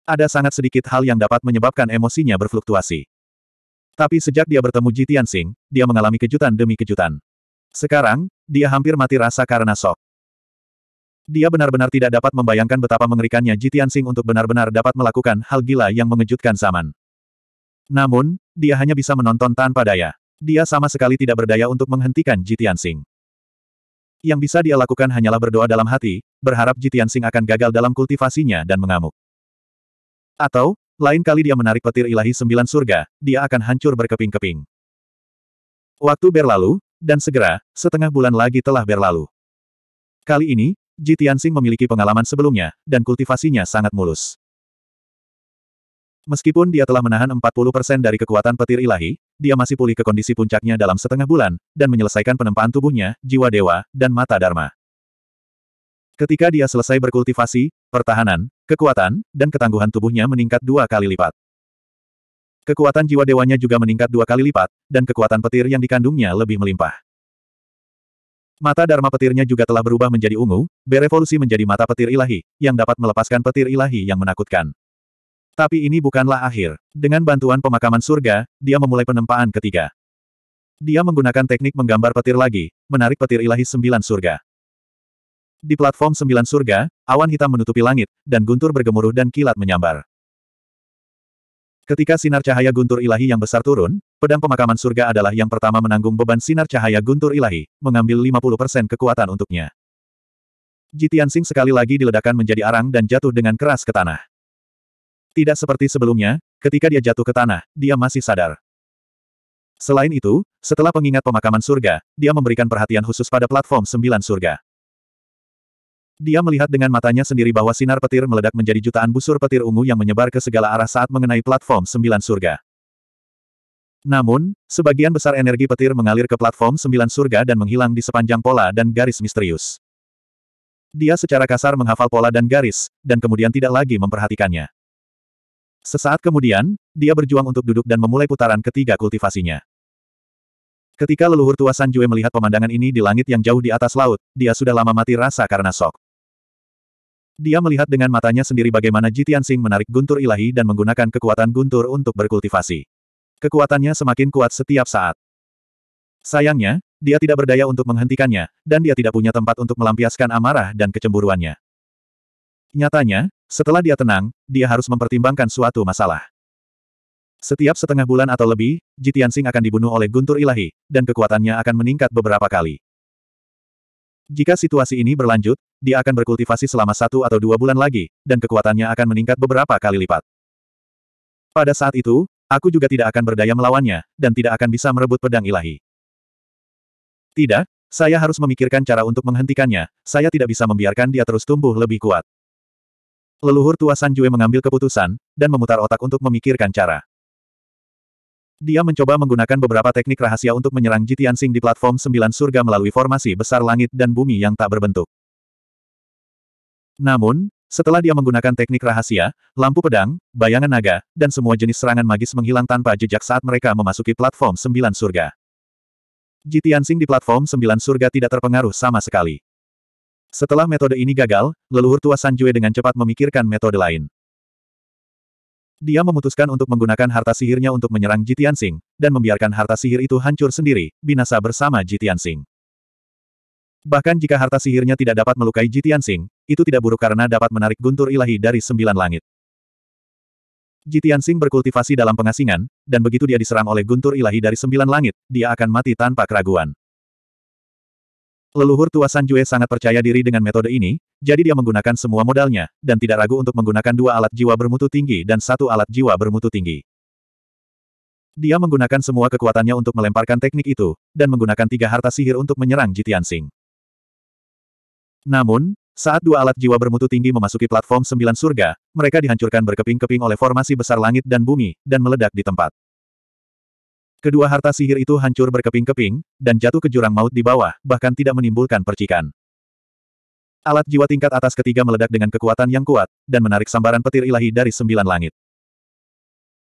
A: Ada sangat sedikit hal yang dapat menyebabkan emosinya berfluktuasi. Tapi sejak dia bertemu Jitian Singh, dia mengalami kejutan demi kejutan. Sekarang, dia hampir mati rasa karena sok. Dia benar-benar tidak dapat membayangkan betapa mengerikannya Jitian Sing untuk benar-benar dapat melakukan hal gila yang mengejutkan zaman. Namun, dia hanya bisa menonton tanpa daya. Dia sama sekali tidak berdaya untuk menghentikan Jitian Sing. Yang bisa dia lakukan hanyalah berdoa dalam hati, berharap Jitian Sing akan gagal dalam kultivasinya dan mengamuk. Atau, lain kali dia menarik petir ilahi sembilan surga, dia akan hancur berkeping-keping. Waktu berlalu, dan segera, setengah bulan lagi telah berlalu. Kali ini, Ji Tianxing memiliki pengalaman sebelumnya, dan kultivasinya sangat mulus. Meskipun dia telah menahan 40% dari kekuatan petir ilahi, dia masih pulih ke kondisi puncaknya dalam setengah bulan, dan menyelesaikan penempaan tubuhnya, jiwa dewa, dan mata dharma. Ketika dia selesai berkultivasi, pertahanan, kekuatan, dan ketangguhan tubuhnya meningkat dua kali lipat. Kekuatan jiwa dewanya juga meningkat dua kali lipat, dan kekuatan petir yang dikandungnya lebih melimpah. Mata Dharma petirnya juga telah berubah menjadi ungu, berevolusi menjadi mata petir ilahi, yang dapat melepaskan petir ilahi yang menakutkan. Tapi ini bukanlah akhir. Dengan bantuan pemakaman surga, dia memulai penempaan ketiga. Dia menggunakan teknik menggambar petir lagi, menarik petir ilahi sembilan surga. Di platform sembilan surga, awan hitam menutupi langit, dan guntur bergemuruh dan kilat menyambar. Ketika sinar cahaya guntur ilahi yang besar turun, pedang pemakaman surga adalah yang pertama menanggung beban sinar cahaya guntur ilahi, mengambil 50% kekuatan untuknya. Jitiansing sekali lagi diledakkan menjadi arang dan jatuh dengan keras ke tanah. Tidak seperti sebelumnya, ketika dia jatuh ke tanah, dia masih sadar. Selain itu, setelah pengingat pemakaman surga, dia memberikan perhatian khusus pada platform sembilan surga. Dia melihat dengan matanya sendiri bahwa sinar petir meledak menjadi jutaan busur petir ungu yang menyebar ke segala arah saat mengenai platform sembilan surga. Namun, sebagian besar energi petir mengalir ke platform sembilan surga dan menghilang di sepanjang pola dan garis misterius. Dia secara kasar menghafal pola dan garis, dan kemudian tidak lagi memperhatikannya. Sesaat kemudian, dia berjuang untuk duduk dan memulai putaran ketiga kultivasinya. Ketika leluhur tua Sanjue melihat pemandangan ini di langit yang jauh di atas laut, dia sudah lama mati rasa karena sok. Dia melihat dengan matanya sendiri bagaimana Jitian Sing menarik guntur ilahi dan menggunakan kekuatan guntur untuk berkultivasi. Kekuatannya semakin kuat setiap saat. Sayangnya, dia tidak berdaya untuk menghentikannya, dan dia tidak punya tempat untuk melampiaskan amarah dan kecemburuannya. Nyatanya, setelah dia tenang, dia harus mempertimbangkan suatu masalah. Setiap setengah bulan atau lebih, Jitian Sing akan dibunuh oleh guntur ilahi, dan kekuatannya akan meningkat beberapa kali. Jika situasi ini berlanjut, dia akan berkultivasi selama satu atau dua bulan lagi, dan kekuatannya akan meningkat beberapa kali lipat. Pada saat itu, aku juga tidak akan berdaya melawannya, dan tidak akan bisa merebut pedang ilahi. Tidak, saya harus memikirkan cara untuk menghentikannya, saya tidak bisa membiarkan dia terus tumbuh lebih kuat. Leluhur tua Sanjue mengambil keputusan, dan memutar otak untuk memikirkan cara. Dia mencoba menggunakan beberapa teknik rahasia untuk menyerang Jitian Sing di platform sembilan surga melalui formasi besar langit dan bumi yang tak berbentuk. Namun, setelah dia menggunakan teknik rahasia, lampu pedang, bayangan naga, dan semua jenis serangan magis menghilang tanpa jejak saat mereka memasuki platform sembilan surga. Jitian Sing di platform sembilan surga tidak terpengaruh sama sekali. Setelah metode ini gagal, leluhur tua Sanjue dengan cepat memikirkan metode lain. Dia memutuskan untuk menggunakan harta sihirnya untuk menyerang Jitian Sing, dan membiarkan harta sihir itu hancur sendiri, binasa bersama Jitian Sing. Bahkan jika harta sihirnya tidak dapat melukai Jitian Sing, itu tidak buruk karena dapat menarik guntur ilahi dari sembilan langit. Jitian Sing berkultivasi dalam pengasingan, dan begitu dia diserang oleh guntur ilahi dari sembilan langit, dia akan mati tanpa keraguan. Leluhur tua San Jue sangat percaya diri dengan metode ini, jadi dia menggunakan semua modalnya, dan tidak ragu untuk menggunakan dua alat jiwa bermutu tinggi dan satu alat jiwa bermutu tinggi. Dia menggunakan semua kekuatannya untuk melemparkan teknik itu, dan menggunakan tiga harta sihir untuk menyerang Jitian Sing. Namun, saat dua alat jiwa bermutu tinggi memasuki platform sembilan surga, mereka dihancurkan berkeping-keping oleh formasi besar langit dan bumi, dan meledak di tempat. Kedua harta sihir itu hancur berkeping-keping, dan jatuh ke jurang maut di bawah, bahkan tidak menimbulkan percikan. Alat jiwa tingkat atas ketiga meledak dengan kekuatan yang kuat, dan menarik sambaran petir ilahi dari sembilan langit.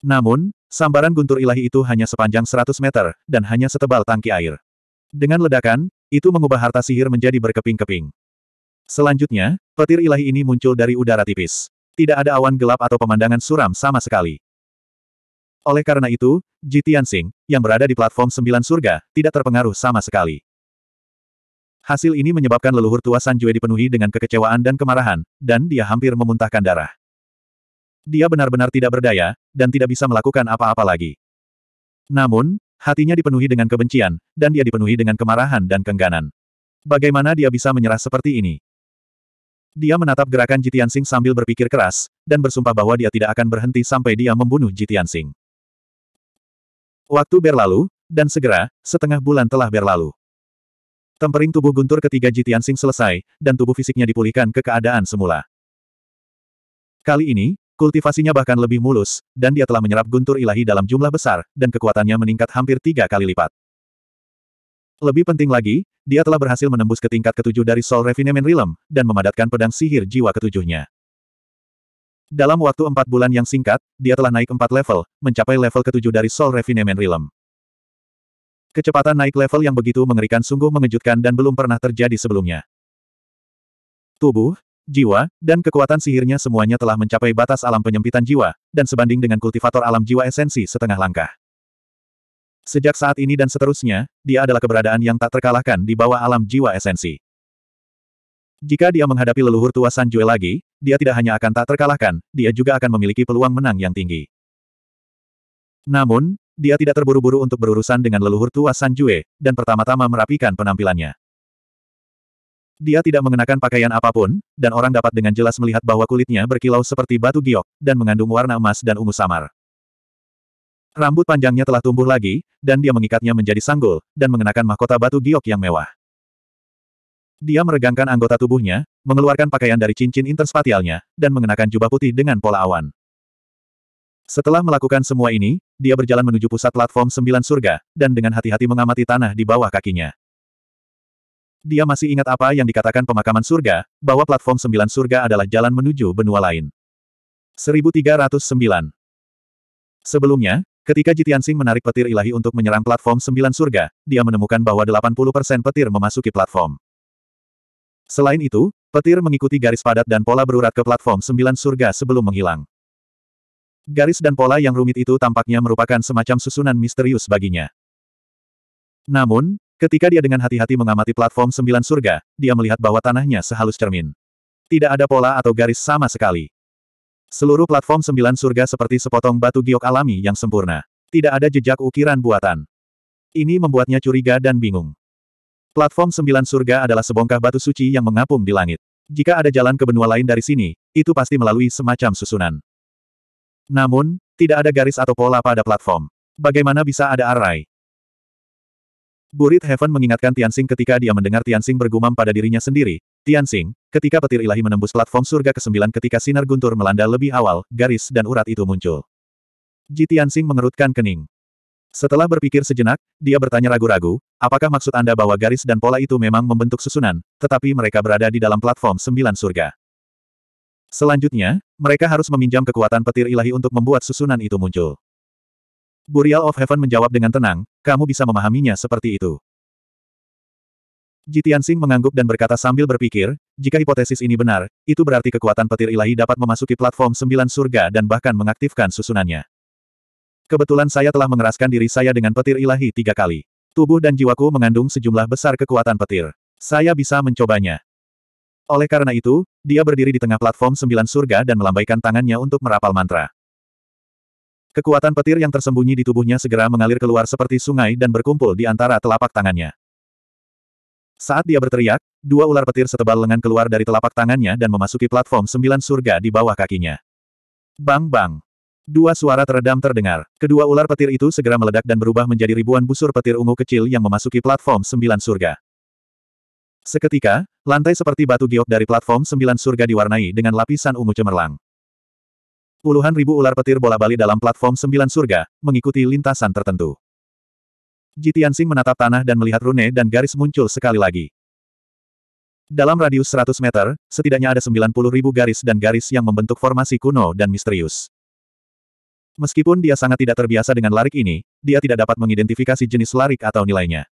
A: Namun, sambaran guntur ilahi itu hanya sepanjang 100 meter, dan hanya setebal tangki air. Dengan ledakan, itu mengubah harta sihir menjadi berkeping-keping. Selanjutnya, petir ilahi ini muncul dari udara tipis. Tidak ada awan gelap atau pemandangan suram sama sekali. Oleh karena itu, Ji Tianxing, yang berada di platform sembilan surga, tidak terpengaruh sama sekali. Hasil ini menyebabkan leluhur tua Sanjue dipenuhi dengan kekecewaan dan kemarahan, dan dia hampir memuntahkan darah. Dia benar-benar tidak berdaya, dan tidak bisa melakukan apa-apa lagi. Namun, hatinya dipenuhi dengan kebencian, dan dia dipenuhi dengan kemarahan dan kengganan. Bagaimana dia bisa menyerah seperti ini? Dia menatap gerakan Jitian Sing sambil berpikir keras, dan bersumpah bahwa dia tidak akan berhenti sampai dia membunuh Jitian Sing. Waktu berlalu, dan segera, setengah bulan telah berlalu. Tempering tubuh guntur ketiga Jitian Sing selesai, dan tubuh fisiknya dipulihkan ke keadaan semula. Kali ini, kultivasinya bahkan lebih mulus, dan dia telah menyerap guntur ilahi dalam jumlah besar, dan kekuatannya meningkat hampir tiga kali lipat. Lebih penting lagi, dia telah berhasil menembus ke tingkat ketujuh dari Soul Refinement Realm, dan memadatkan pedang sihir jiwa ketujuhnya. Dalam waktu empat bulan yang singkat, dia telah naik empat level, mencapai level ketujuh dari Soul Refinement Realm. Kecepatan naik level yang begitu mengerikan sungguh mengejutkan dan belum pernah terjadi sebelumnya. Tubuh, jiwa, dan kekuatan sihirnya semuanya telah mencapai batas alam penyempitan jiwa, dan sebanding dengan kultivator alam jiwa esensi setengah langkah. Sejak saat ini dan seterusnya, dia adalah keberadaan yang tak terkalahkan di bawah alam jiwa esensi. Jika dia menghadapi leluhur tua Sanjue lagi, dia tidak hanya akan tak terkalahkan, dia juga akan memiliki peluang menang yang tinggi. Namun, dia tidak terburu-buru untuk berurusan dengan leluhur tua Sanjue, dan pertama-tama merapikan penampilannya. Dia tidak mengenakan pakaian apapun, dan orang dapat dengan jelas melihat bahwa kulitnya berkilau seperti batu giok, dan mengandung warna emas dan ungu samar. Rambut panjangnya telah tumbuh lagi, dan dia mengikatnya menjadi sanggul, dan mengenakan mahkota batu giok yang mewah. Dia meregangkan anggota tubuhnya, mengeluarkan pakaian dari cincin interspatialnya, dan mengenakan jubah putih dengan pola awan. Setelah melakukan semua ini, dia berjalan menuju pusat platform sembilan surga, dan dengan hati-hati mengamati tanah di bawah kakinya. Dia masih ingat apa yang dikatakan pemakaman surga, bahwa platform sembilan surga adalah jalan menuju benua lain. 1309 Sebelumnya, ketika Jitiansing menarik petir ilahi untuk menyerang platform sembilan surga, dia menemukan bahwa 80% petir memasuki platform. Selain itu, petir mengikuti garis padat dan pola berurat ke platform sembilan surga sebelum menghilang. Garis dan pola yang rumit itu tampaknya merupakan semacam susunan misterius baginya. Namun, ketika dia dengan hati-hati mengamati platform sembilan surga, dia melihat bahwa tanahnya sehalus cermin. Tidak ada pola atau garis sama sekali. Seluruh platform sembilan surga seperti sepotong batu giok alami yang sempurna. Tidak ada jejak ukiran buatan. Ini membuatnya curiga dan bingung. Platform sembilan surga adalah sebongkah batu suci yang mengapung di langit. Jika ada jalan ke benua lain dari sini, itu pasti melalui semacam susunan. Namun, tidak ada garis atau pola pada platform. Bagaimana bisa ada arai? Burit Heaven mengingatkan Tianxing ketika dia mendengar Tianxing bergumam pada dirinya sendiri. Tianxing, ketika petir ilahi menembus platform surga ke-9 ketika sinar guntur melanda lebih awal, garis dan urat itu muncul. Ji Tianxing mengerutkan kening. Setelah berpikir sejenak, dia bertanya ragu-ragu, apakah maksud Anda bahwa garis dan pola itu memang membentuk susunan, tetapi mereka berada di dalam platform sembilan surga. Selanjutnya, mereka harus meminjam kekuatan petir ilahi untuk membuat susunan itu muncul. Burial of Heaven menjawab dengan tenang, kamu bisa memahaminya seperti itu. Jitian Singh mengangguk dan berkata sambil berpikir, jika hipotesis ini benar, itu berarti kekuatan petir ilahi dapat memasuki platform sembilan surga dan bahkan mengaktifkan susunannya. Kebetulan saya telah mengeraskan diri saya dengan petir ilahi tiga kali. Tubuh dan jiwaku mengandung sejumlah besar kekuatan petir. Saya bisa mencobanya. Oleh karena itu, dia berdiri di tengah platform sembilan surga dan melambaikan tangannya untuk merapal mantra. Kekuatan petir yang tersembunyi di tubuhnya segera mengalir keluar seperti sungai dan berkumpul di antara telapak tangannya. Saat dia berteriak, dua ular petir setebal lengan keluar dari telapak tangannya dan memasuki platform sembilan surga di bawah kakinya. Bang bang! Dua suara teredam terdengar. Kedua ular petir itu segera meledak dan berubah menjadi ribuan busur petir ungu kecil yang memasuki platform sembilan surga. Seketika, lantai seperti batu giok dari platform sembilan surga diwarnai dengan lapisan ungu cemerlang. Puluhan ribu ular petir bola bali dalam platform sembilan surga, mengikuti lintasan tertentu. Jitiansing menatap tanah dan melihat rune dan garis muncul sekali lagi. Dalam radius 100 meter, setidaknya ada 90 ribu garis dan garis yang membentuk formasi kuno dan misterius. Meskipun dia sangat tidak terbiasa dengan larik ini, dia tidak dapat mengidentifikasi jenis larik atau nilainya.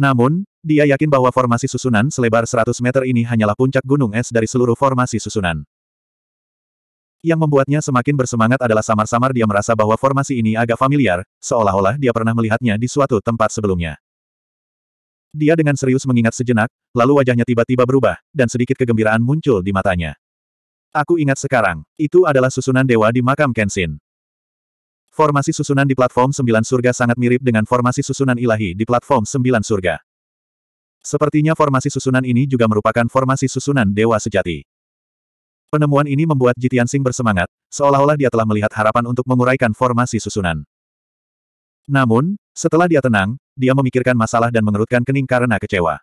A: Namun, dia yakin bahwa formasi susunan selebar 100 meter ini hanyalah puncak gunung es dari seluruh formasi susunan. Yang membuatnya semakin bersemangat adalah samar-samar dia merasa bahwa formasi ini agak familiar, seolah-olah dia pernah melihatnya di suatu tempat sebelumnya. Dia dengan serius mengingat sejenak, lalu wajahnya tiba-tiba berubah, dan sedikit kegembiraan muncul di matanya. Aku ingat sekarang, itu adalah susunan dewa di makam Kenshin. Formasi susunan di platform sembilan surga sangat mirip dengan formasi susunan ilahi di platform sembilan surga. Sepertinya formasi susunan ini juga merupakan formasi susunan dewa sejati. Penemuan ini membuat Jitian Sing bersemangat, seolah-olah dia telah melihat harapan untuk menguraikan formasi susunan. Namun, setelah dia tenang, dia memikirkan masalah dan mengerutkan kening karena kecewa.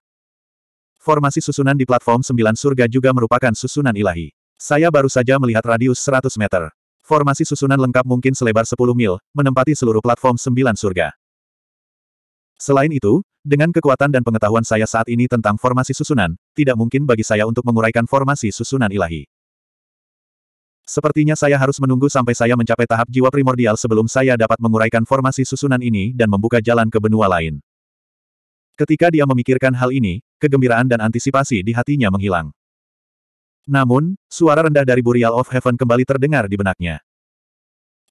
A: Formasi susunan di platform sembilan surga juga merupakan susunan ilahi. Saya baru saja melihat radius 100 meter. Formasi susunan lengkap mungkin selebar 10 mil, menempati seluruh platform 9 surga. Selain itu, dengan kekuatan dan pengetahuan saya saat ini tentang formasi susunan, tidak mungkin bagi saya untuk menguraikan formasi susunan ilahi. Sepertinya saya harus menunggu sampai saya mencapai tahap jiwa primordial sebelum saya dapat menguraikan formasi susunan ini dan membuka jalan ke benua lain. Ketika dia memikirkan hal ini, kegembiraan dan antisipasi di hatinya menghilang. Namun, suara rendah dari Burial of Heaven kembali terdengar di benaknya.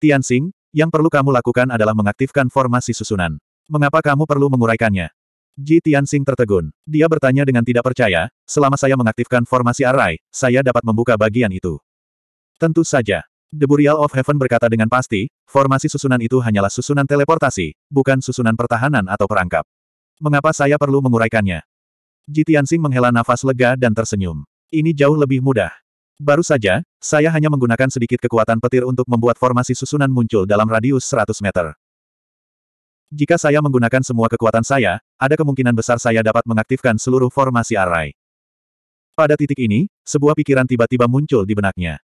A: Tianxing, yang perlu kamu lakukan adalah mengaktifkan formasi susunan. Mengapa kamu perlu menguraikannya? Ji Tianxing tertegun. Dia bertanya dengan tidak percaya, selama saya mengaktifkan formasi array, saya dapat membuka bagian itu. Tentu saja. The Burial of Heaven berkata dengan pasti, formasi susunan itu hanyalah susunan teleportasi, bukan susunan pertahanan atau perangkap. Mengapa saya perlu menguraikannya? Ji Tianxing menghela nafas lega dan tersenyum. Ini jauh lebih mudah. Baru saja, saya hanya menggunakan sedikit kekuatan petir untuk membuat formasi susunan muncul dalam radius 100 meter. Jika saya menggunakan semua kekuatan saya, ada kemungkinan besar saya dapat mengaktifkan seluruh formasi array. Pada titik ini, sebuah pikiran tiba-tiba muncul di benaknya.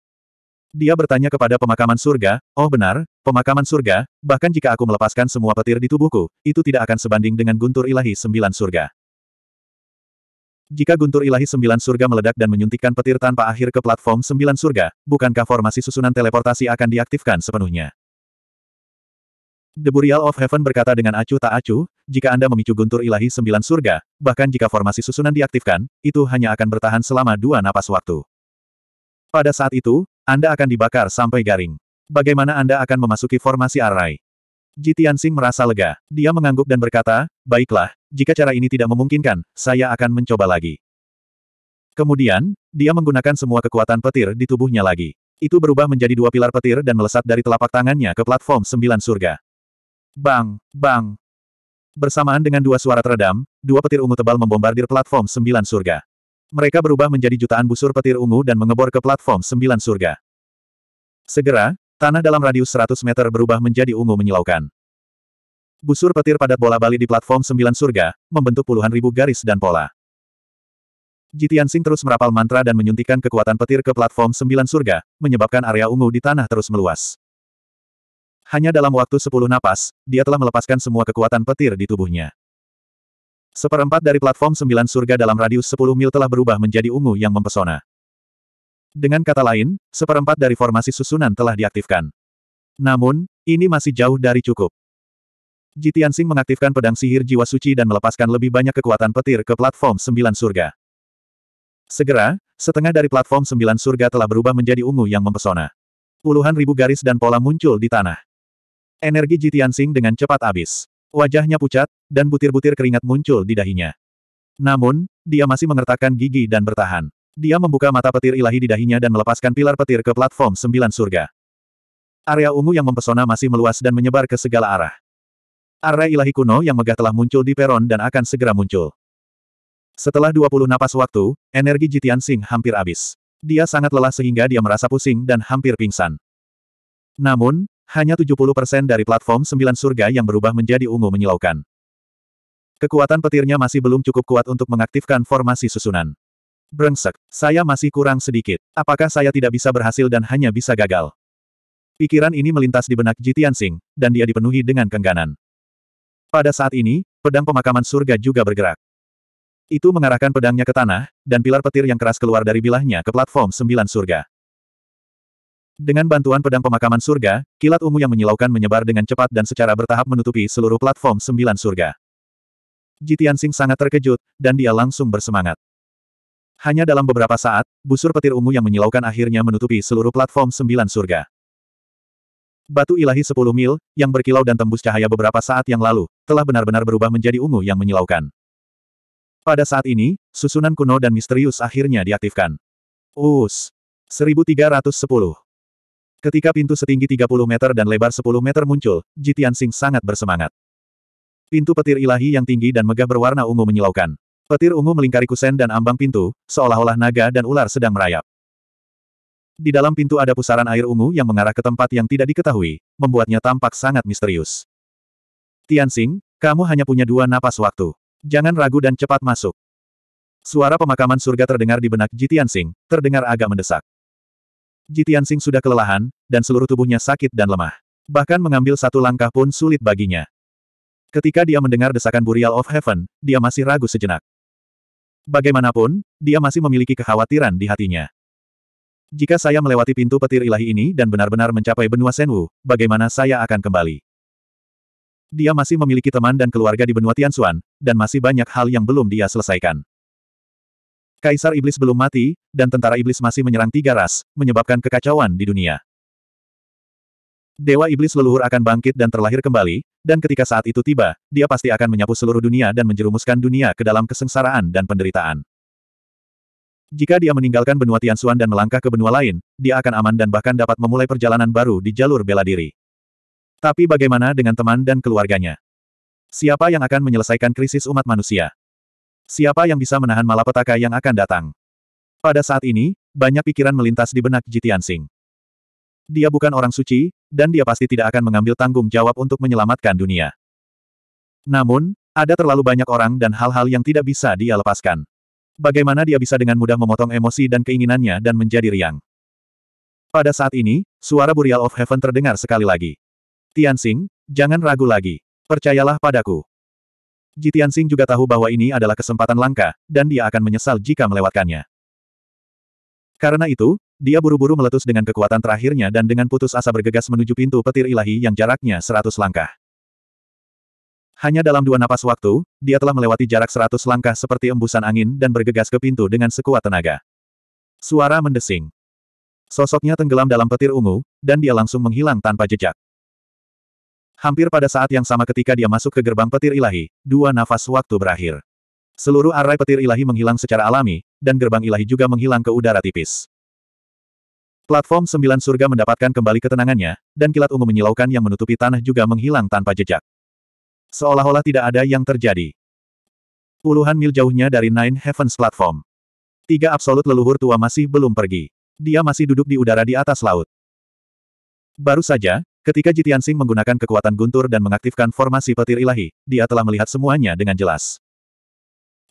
A: Dia bertanya kepada pemakaman surga, oh benar, pemakaman surga, bahkan jika aku melepaskan semua petir di tubuhku, itu tidak akan sebanding dengan guntur ilahi sembilan surga. Jika guntur ilahi sembilan surga meledak dan menyuntikkan petir tanpa akhir ke platform sembilan surga, bukankah formasi susunan teleportasi akan diaktifkan sepenuhnya? The Burial of Heaven berkata dengan acuh tak acuh, jika Anda memicu guntur ilahi sembilan surga, bahkan jika formasi susunan diaktifkan, itu hanya akan bertahan selama dua napas waktu. Pada saat itu, Anda akan dibakar sampai garing. Bagaimana Anda akan memasuki formasi arai? Ji Tianxing merasa lega. Dia mengangguk dan berkata, baiklah, jika cara ini tidak memungkinkan, saya akan mencoba lagi. Kemudian, dia menggunakan semua kekuatan petir di tubuhnya lagi. Itu berubah menjadi dua pilar petir dan melesat dari telapak tangannya ke platform sembilan surga. Bang, bang. Bersamaan dengan dua suara teredam, dua petir ungu tebal membombardir platform sembilan surga. Mereka berubah menjadi jutaan busur petir ungu dan mengebor ke platform sembilan surga. Segera, Tanah dalam radius 100 meter berubah menjadi ungu menyilaukan. Busur petir padat bola bali di platform sembilan surga, membentuk puluhan ribu garis dan pola. Jitian Sing terus merapal mantra dan menyuntikkan kekuatan petir ke platform sembilan surga, menyebabkan area ungu di tanah terus meluas. Hanya dalam waktu sepuluh napas, dia telah melepaskan semua kekuatan petir di tubuhnya. Seperempat dari platform sembilan surga dalam radius sepuluh mil telah berubah menjadi ungu yang mempesona. Dengan kata lain, seperempat dari formasi susunan telah diaktifkan. Namun, ini masih jauh dari cukup. Jitiansing mengaktifkan pedang sihir jiwa suci dan melepaskan lebih banyak kekuatan petir ke platform sembilan surga. Segera, setengah dari platform sembilan surga telah berubah menjadi ungu yang mempesona. Puluhan ribu garis dan pola muncul di tanah. Energi Jitiansing dengan cepat habis. Wajahnya pucat, dan butir-butir keringat muncul di dahinya. Namun, dia masih mengertakkan gigi dan bertahan. Dia membuka mata petir ilahi di dahinya dan melepaskan pilar petir ke platform sembilan surga. Area ungu yang mempesona masih meluas dan menyebar ke segala arah. Area ilahi kuno yang megah telah muncul di peron dan akan segera muncul. Setelah 20 napas waktu, energi Jitian Sing hampir habis. Dia sangat lelah sehingga dia merasa pusing dan hampir pingsan. Namun, hanya 70% dari platform sembilan surga yang berubah menjadi ungu menyilaukan. Kekuatan petirnya masih belum cukup kuat untuk mengaktifkan formasi susunan. Brengsek, saya masih kurang sedikit. Apakah saya tidak bisa berhasil dan hanya bisa gagal? Pikiran ini melintas di benak Jitian Sing, dan dia dipenuhi dengan kengganan. Pada saat ini, pedang pemakaman surga juga bergerak. Itu mengarahkan pedangnya ke tanah, dan pilar petir yang keras keluar dari bilahnya ke platform sembilan surga. Dengan bantuan pedang pemakaman surga, kilat ungu yang menyilaukan menyebar dengan cepat dan secara bertahap menutupi seluruh platform sembilan surga. Jitian Sing sangat terkejut, dan dia langsung bersemangat. Hanya dalam beberapa saat, busur petir ungu yang menyilaukan akhirnya menutupi seluruh platform sembilan surga. Batu ilahi sepuluh mil, yang berkilau dan tembus cahaya beberapa saat yang lalu, telah benar-benar berubah menjadi ungu yang menyilaukan. Pada saat ini, susunan kuno dan misterius akhirnya diaktifkan. Us. 1310. Ketika pintu setinggi 30 meter dan lebar 10 meter muncul, Jitian Sing sangat bersemangat. Pintu petir ilahi yang tinggi dan megah berwarna ungu menyilaukan. Petir ungu melingkari kusen dan ambang pintu, seolah-olah naga dan ular sedang merayap. Di dalam pintu ada pusaran air ungu yang mengarah ke tempat yang tidak diketahui, membuatnya tampak sangat misterius. Tianxing, kamu hanya punya dua napas waktu. Jangan ragu dan cepat masuk. Suara pemakaman surga terdengar di benak Ji Tianxing, terdengar agak mendesak. Ji Tianxing sudah kelelahan, dan seluruh tubuhnya sakit dan lemah. Bahkan mengambil satu langkah pun sulit baginya. Ketika dia mendengar desakan Burial of Heaven, dia masih ragu sejenak. Bagaimanapun, dia masih memiliki kekhawatiran di hatinya. Jika saya melewati pintu petir ilahi ini dan benar-benar mencapai benua Senwu, bagaimana saya akan kembali? Dia masih memiliki teman dan keluarga di benua Tianxuan, dan masih banyak hal yang belum dia selesaikan. Kaisar Iblis belum mati, dan tentara Iblis masih menyerang tiga ras, menyebabkan kekacauan di dunia. Dewa Iblis leluhur akan bangkit dan terlahir kembali, dan ketika saat itu tiba, dia pasti akan menyapu seluruh dunia dan menjerumuskan dunia ke dalam kesengsaraan dan penderitaan. Jika dia meninggalkan benua Tianxuan dan melangkah ke benua lain, dia akan aman dan bahkan dapat memulai perjalanan baru di jalur bela diri. Tapi bagaimana dengan teman dan keluarganya? Siapa yang akan menyelesaikan krisis umat manusia? Siapa yang bisa menahan malapetaka yang akan datang? Pada saat ini, banyak pikiran melintas di benak Jitian dia bukan orang suci, dan dia pasti tidak akan mengambil tanggung jawab untuk menyelamatkan dunia. Namun, ada terlalu banyak orang dan hal-hal yang tidak bisa dia lepaskan. Bagaimana dia bisa dengan mudah memotong emosi dan keinginannya dan menjadi riang. Pada saat ini, suara Burial of Heaven terdengar sekali lagi. Tianxing, jangan ragu lagi. Percayalah padaku. Ji Tianxing juga tahu bahwa ini adalah kesempatan langka, dan dia akan menyesal jika melewatkannya. Karena itu, dia buru-buru meletus dengan kekuatan terakhirnya dan dengan putus asa bergegas menuju pintu petir ilahi yang jaraknya seratus langkah. Hanya dalam dua napas waktu, dia telah melewati jarak seratus langkah seperti embusan angin dan bergegas ke pintu dengan sekuat tenaga. Suara mendesing. Sosoknya tenggelam dalam petir ungu, dan dia langsung menghilang tanpa jejak. Hampir pada saat yang sama ketika dia masuk ke gerbang petir ilahi, dua nafas waktu berakhir. Seluruh arai petir ilahi menghilang secara alami, dan gerbang ilahi juga menghilang ke udara tipis. Platform sembilan surga mendapatkan kembali ketenangannya, dan kilat ungu menyilaukan yang menutupi tanah juga menghilang tanpa jejak. Seolah-olah tidak ada yang terjadi. Puluhan mil jauhnya dari Nine Heavens Platform. Tiga absolut leluhur tua masih belum pergi. Dia masih duduk di udara di atas laut. Baru saja, ketika Jitiansing menggunakan kekuatan guntur dan mengaktifkan formasi petir ilahi, dia telah melihat semuanya dengan jelas.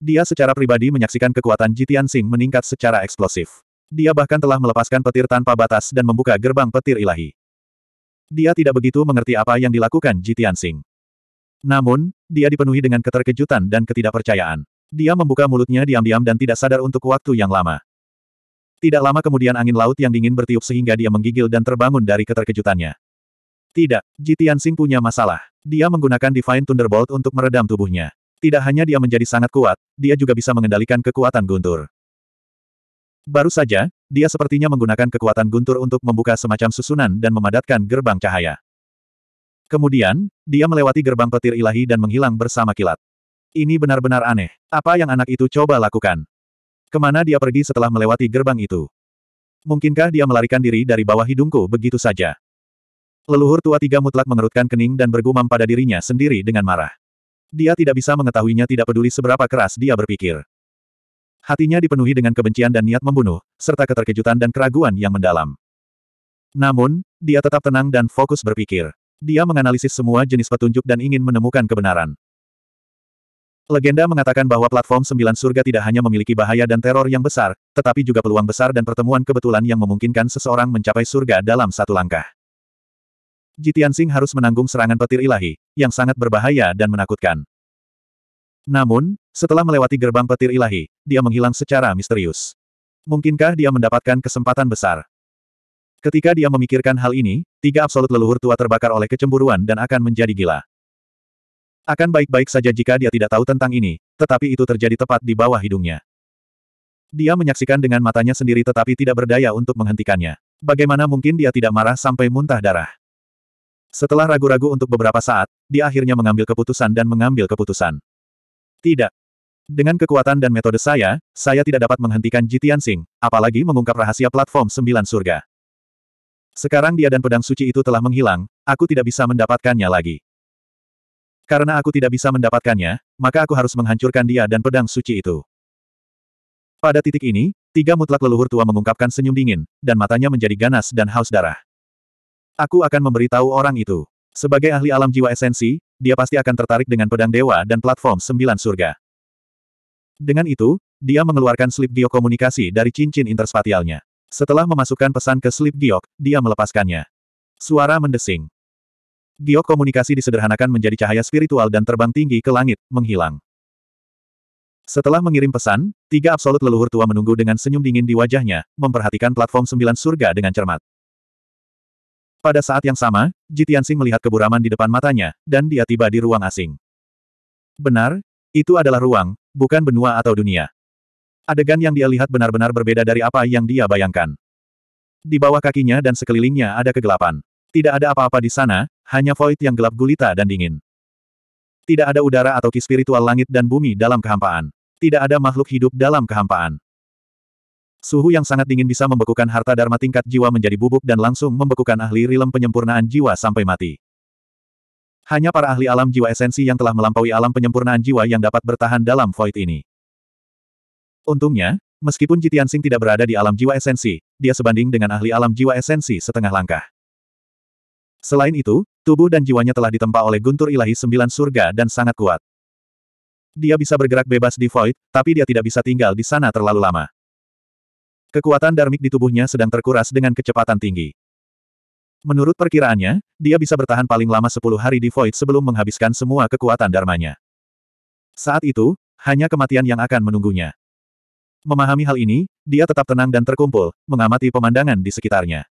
A: Dia secara pribadi menyaksikan kekuatan Jitian Sing meningkat secara eksplosif. Dia bahkan telah melepaskan petir tanpa batas dan membuka gerbang petir ilahi. Dia tidak begitu mengerti apa yang dilakukan Jitian Sing. Namun, dia dipenuhi dengan keterkejutan dan ketidakpercayaan. Dia membuka mulutnya diam-diam dan tidak sadar untuk waktu yang lama. Tidak lama kemudian angin laut yang dingin bertiup sehingga dia menggigil dan terbangun dari keterkejutannya. Tidak, Jitian Sing punya masalah. Dia menggunakan Divine Thunderbolt untuk meredam tubuhnya. Tidak hanya dia menjadi sangat kuat, dia juga bisa mengendalikan kekuatan guntur. Baru saja, dia sepertinya menggunakan kekuatan guntur untuk membuka semacam susunan dan memadatkan gerbang cahaya. Kemudian, dia melewati gerbang petir ilahi dan menghilang bersama kilat. Ini benar-benar aneh. Apa yang anak itu coba lakukan? Kemana dia pergi setelah melewati gerbang itu? Mungkinkah dia melarikan diri dari bawah hidungku begitu saja? Leluhur tua tiga mutlak mengerutkan kening dan bergumam pada dirinya sendiri dengan marah. Dia tidak bisa mengetahuinya tidak peduli seberapa keras dia berpikir. Hatinya dipenuhi dengan kebencian dan niat membunuh, serta keterkejutan dan keraguan yang mendalam. Namun, dia tetap tenang dan fokus berpikir. Dia menganalisis semua jenis petunjuk dan ingin menemukan kebenaran. Legenda mengatakan bahwa platform sembilan surga tidak hanya memiliki bahaya dan teror yang besar, tetapi juga peluang besar dan pertemuan kebetulan yang memungkinkan seseorang mencapai surga dalam satu langkah. Jitian Singh harus menanggung serangan petir ilahi, yang sangat berbahaya dan menakutkan. Namun, setelah melewati gerbang petir ilahi, dia menghilang secara misterius. Mungkinkah dia mendapatkan kesempatan besar? Ketika dia memikirkan hal ini, tiga absolut leluhur tua terbakar oleh kecemburuan dan akan menjadi gila. Akan baik-baik saja jika dia tidak tahu tentang ini, tetapi itu terjadi tepat di bawah hidungnya. Dia menyaksikan dengan matanya sendiri tetapi tidak berdaya untuk menghentikannya. Bagaimana mungkin dia tidak marah sampai muntah darah? Setelah ragu-ragu untuk beberapa saat, dia akhirnya mengambil keputusan dan mengambil keputusan. Tidak, dengan kekuatan dan metode saya, saya tidak dapat menghentikan Jitian Sing, apalagi mengungkap rahasia platform sembilan surga. Sekarang dia dan pedang suci itu telah menghilang, aku tidak bisa mendapatkannya lagi. Karena aku tidak bisa mendapatkannya, maka aku harus menghancurkan dia dan pedang suci itu. Pada titik ini, tiga mutlak leluhur tua mengungkapkan senyum dingin, dan matanya menjadi ganas dan haus darah. Aku akan memberitahu orang itu. Sebagai ahli alam jiwa esensi, dia pasti akan tertarik dengan pedang dewa dan platform sembilan surga. Dengan itu, dia mengeluarkan slip giok komunikasi dari cincin interspatialnya. Setelah memasukkan pesan ke slip giok, dia melepaskannya. Suara mendesing. Giok komunikasi disederhanakan menjadi cahaya spiritual dan terbang tinggi ke langit, menghilang. Setelah mengirim pesan, tiga absolut leluhur tua menunggu dengan senyum dingin di wajahnya, memperhatikan platform sembilan surga dengan cermat. Pada saat yang sama, Jitiansing melihat keburaman di depan matanya, dan dia tiba di ruang asing. Benar, itu adalah ruang, bukan benua atau dunia. Adegan yang dia lihat benar-benar berbeda dari apa yang dia bayangkan. Di bawah kakinya dan sekelilingnya ada kegelapan. Tidak ada apa-apa di sana, hanya void yang gelap gulita dan dingin. Tidak ada udara atau ki spiritual langit dan bumi dalam kehampaan. Tidak ada makhluk hidup dalam kehampaan. Suhu yang sangat dingin bisa membekukan harta dharma tingkat jiwa menjadi bubuk dan langsung membekukan ahli rilem penyempurnaan jiwa sampai mati. Hanya para ahli alam jiwa esensi yang telah melampaui alam penyempurnaan jiwa yang dapat bertahan dalam void ini. Untungnya, meskipun Jitiansing tidak berada di alam jiwa esensi, dia sebanding dengan ahli alam jiwa esensi setengah langkah. Selain itu, tubuh dan jiwanya telah ditempa oleh guntur ilahi sembilan surga dan sangat kuat. Dia bisa bergerak bebas di void, tapi dia tidak bisa tinggal di sana terlalu lama. Kekuatan darmik di tubuhnya sedang terkuras dengan kecepatan tinggi. Menurut perkiraannya, dia bisa bertahan paling lama 10 hari di Void sebelum menghabiskan semua kekuatan dharmanya. Saat itu, hanya kematian yang akan menunggunya. Memahami hal ini, dia tetap tenang dan terkumpul, mengamati pemandangan di sekitarnya.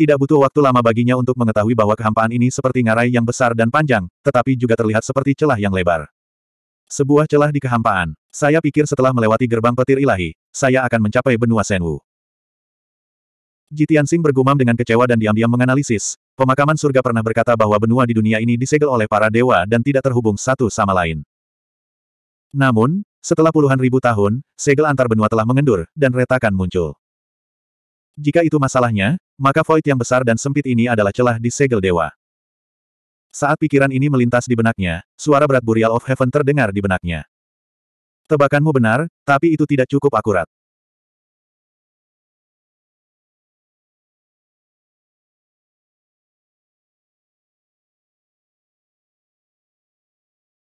A: Tidak butuh waktu lama baginya untuk mengetahui bahwa kehampaan ini seperti ngarai yang besar dan panjang, tetapi juga terlihat seperti celah yang lebar. Sebuah celah di kehampaan. Saya pikir setelah melewati gerbang petir ilahi, saya akan mencapai benua Senwu. Jitian Sing bergumam dengan kecewa dan diam-diam menganalisis. Pemakaman surga pernah berkata bahwa benua di dunia ini disegel oleh para dewa dan tidak terhubung satu sama lain. Namun, setelah puluhan ribu tahun, segel antar benua telah mengendur, dan retakan muncul. Jika itu masalahnya, maka void yang besar dan sempit ini adalah celah di segel dewa. Saat pikiran ini melintas di benaknya, suara berat Burial of Heaven terdengar di benaknya. Tebakanmu benar, tapi itu tidak cukup akurat.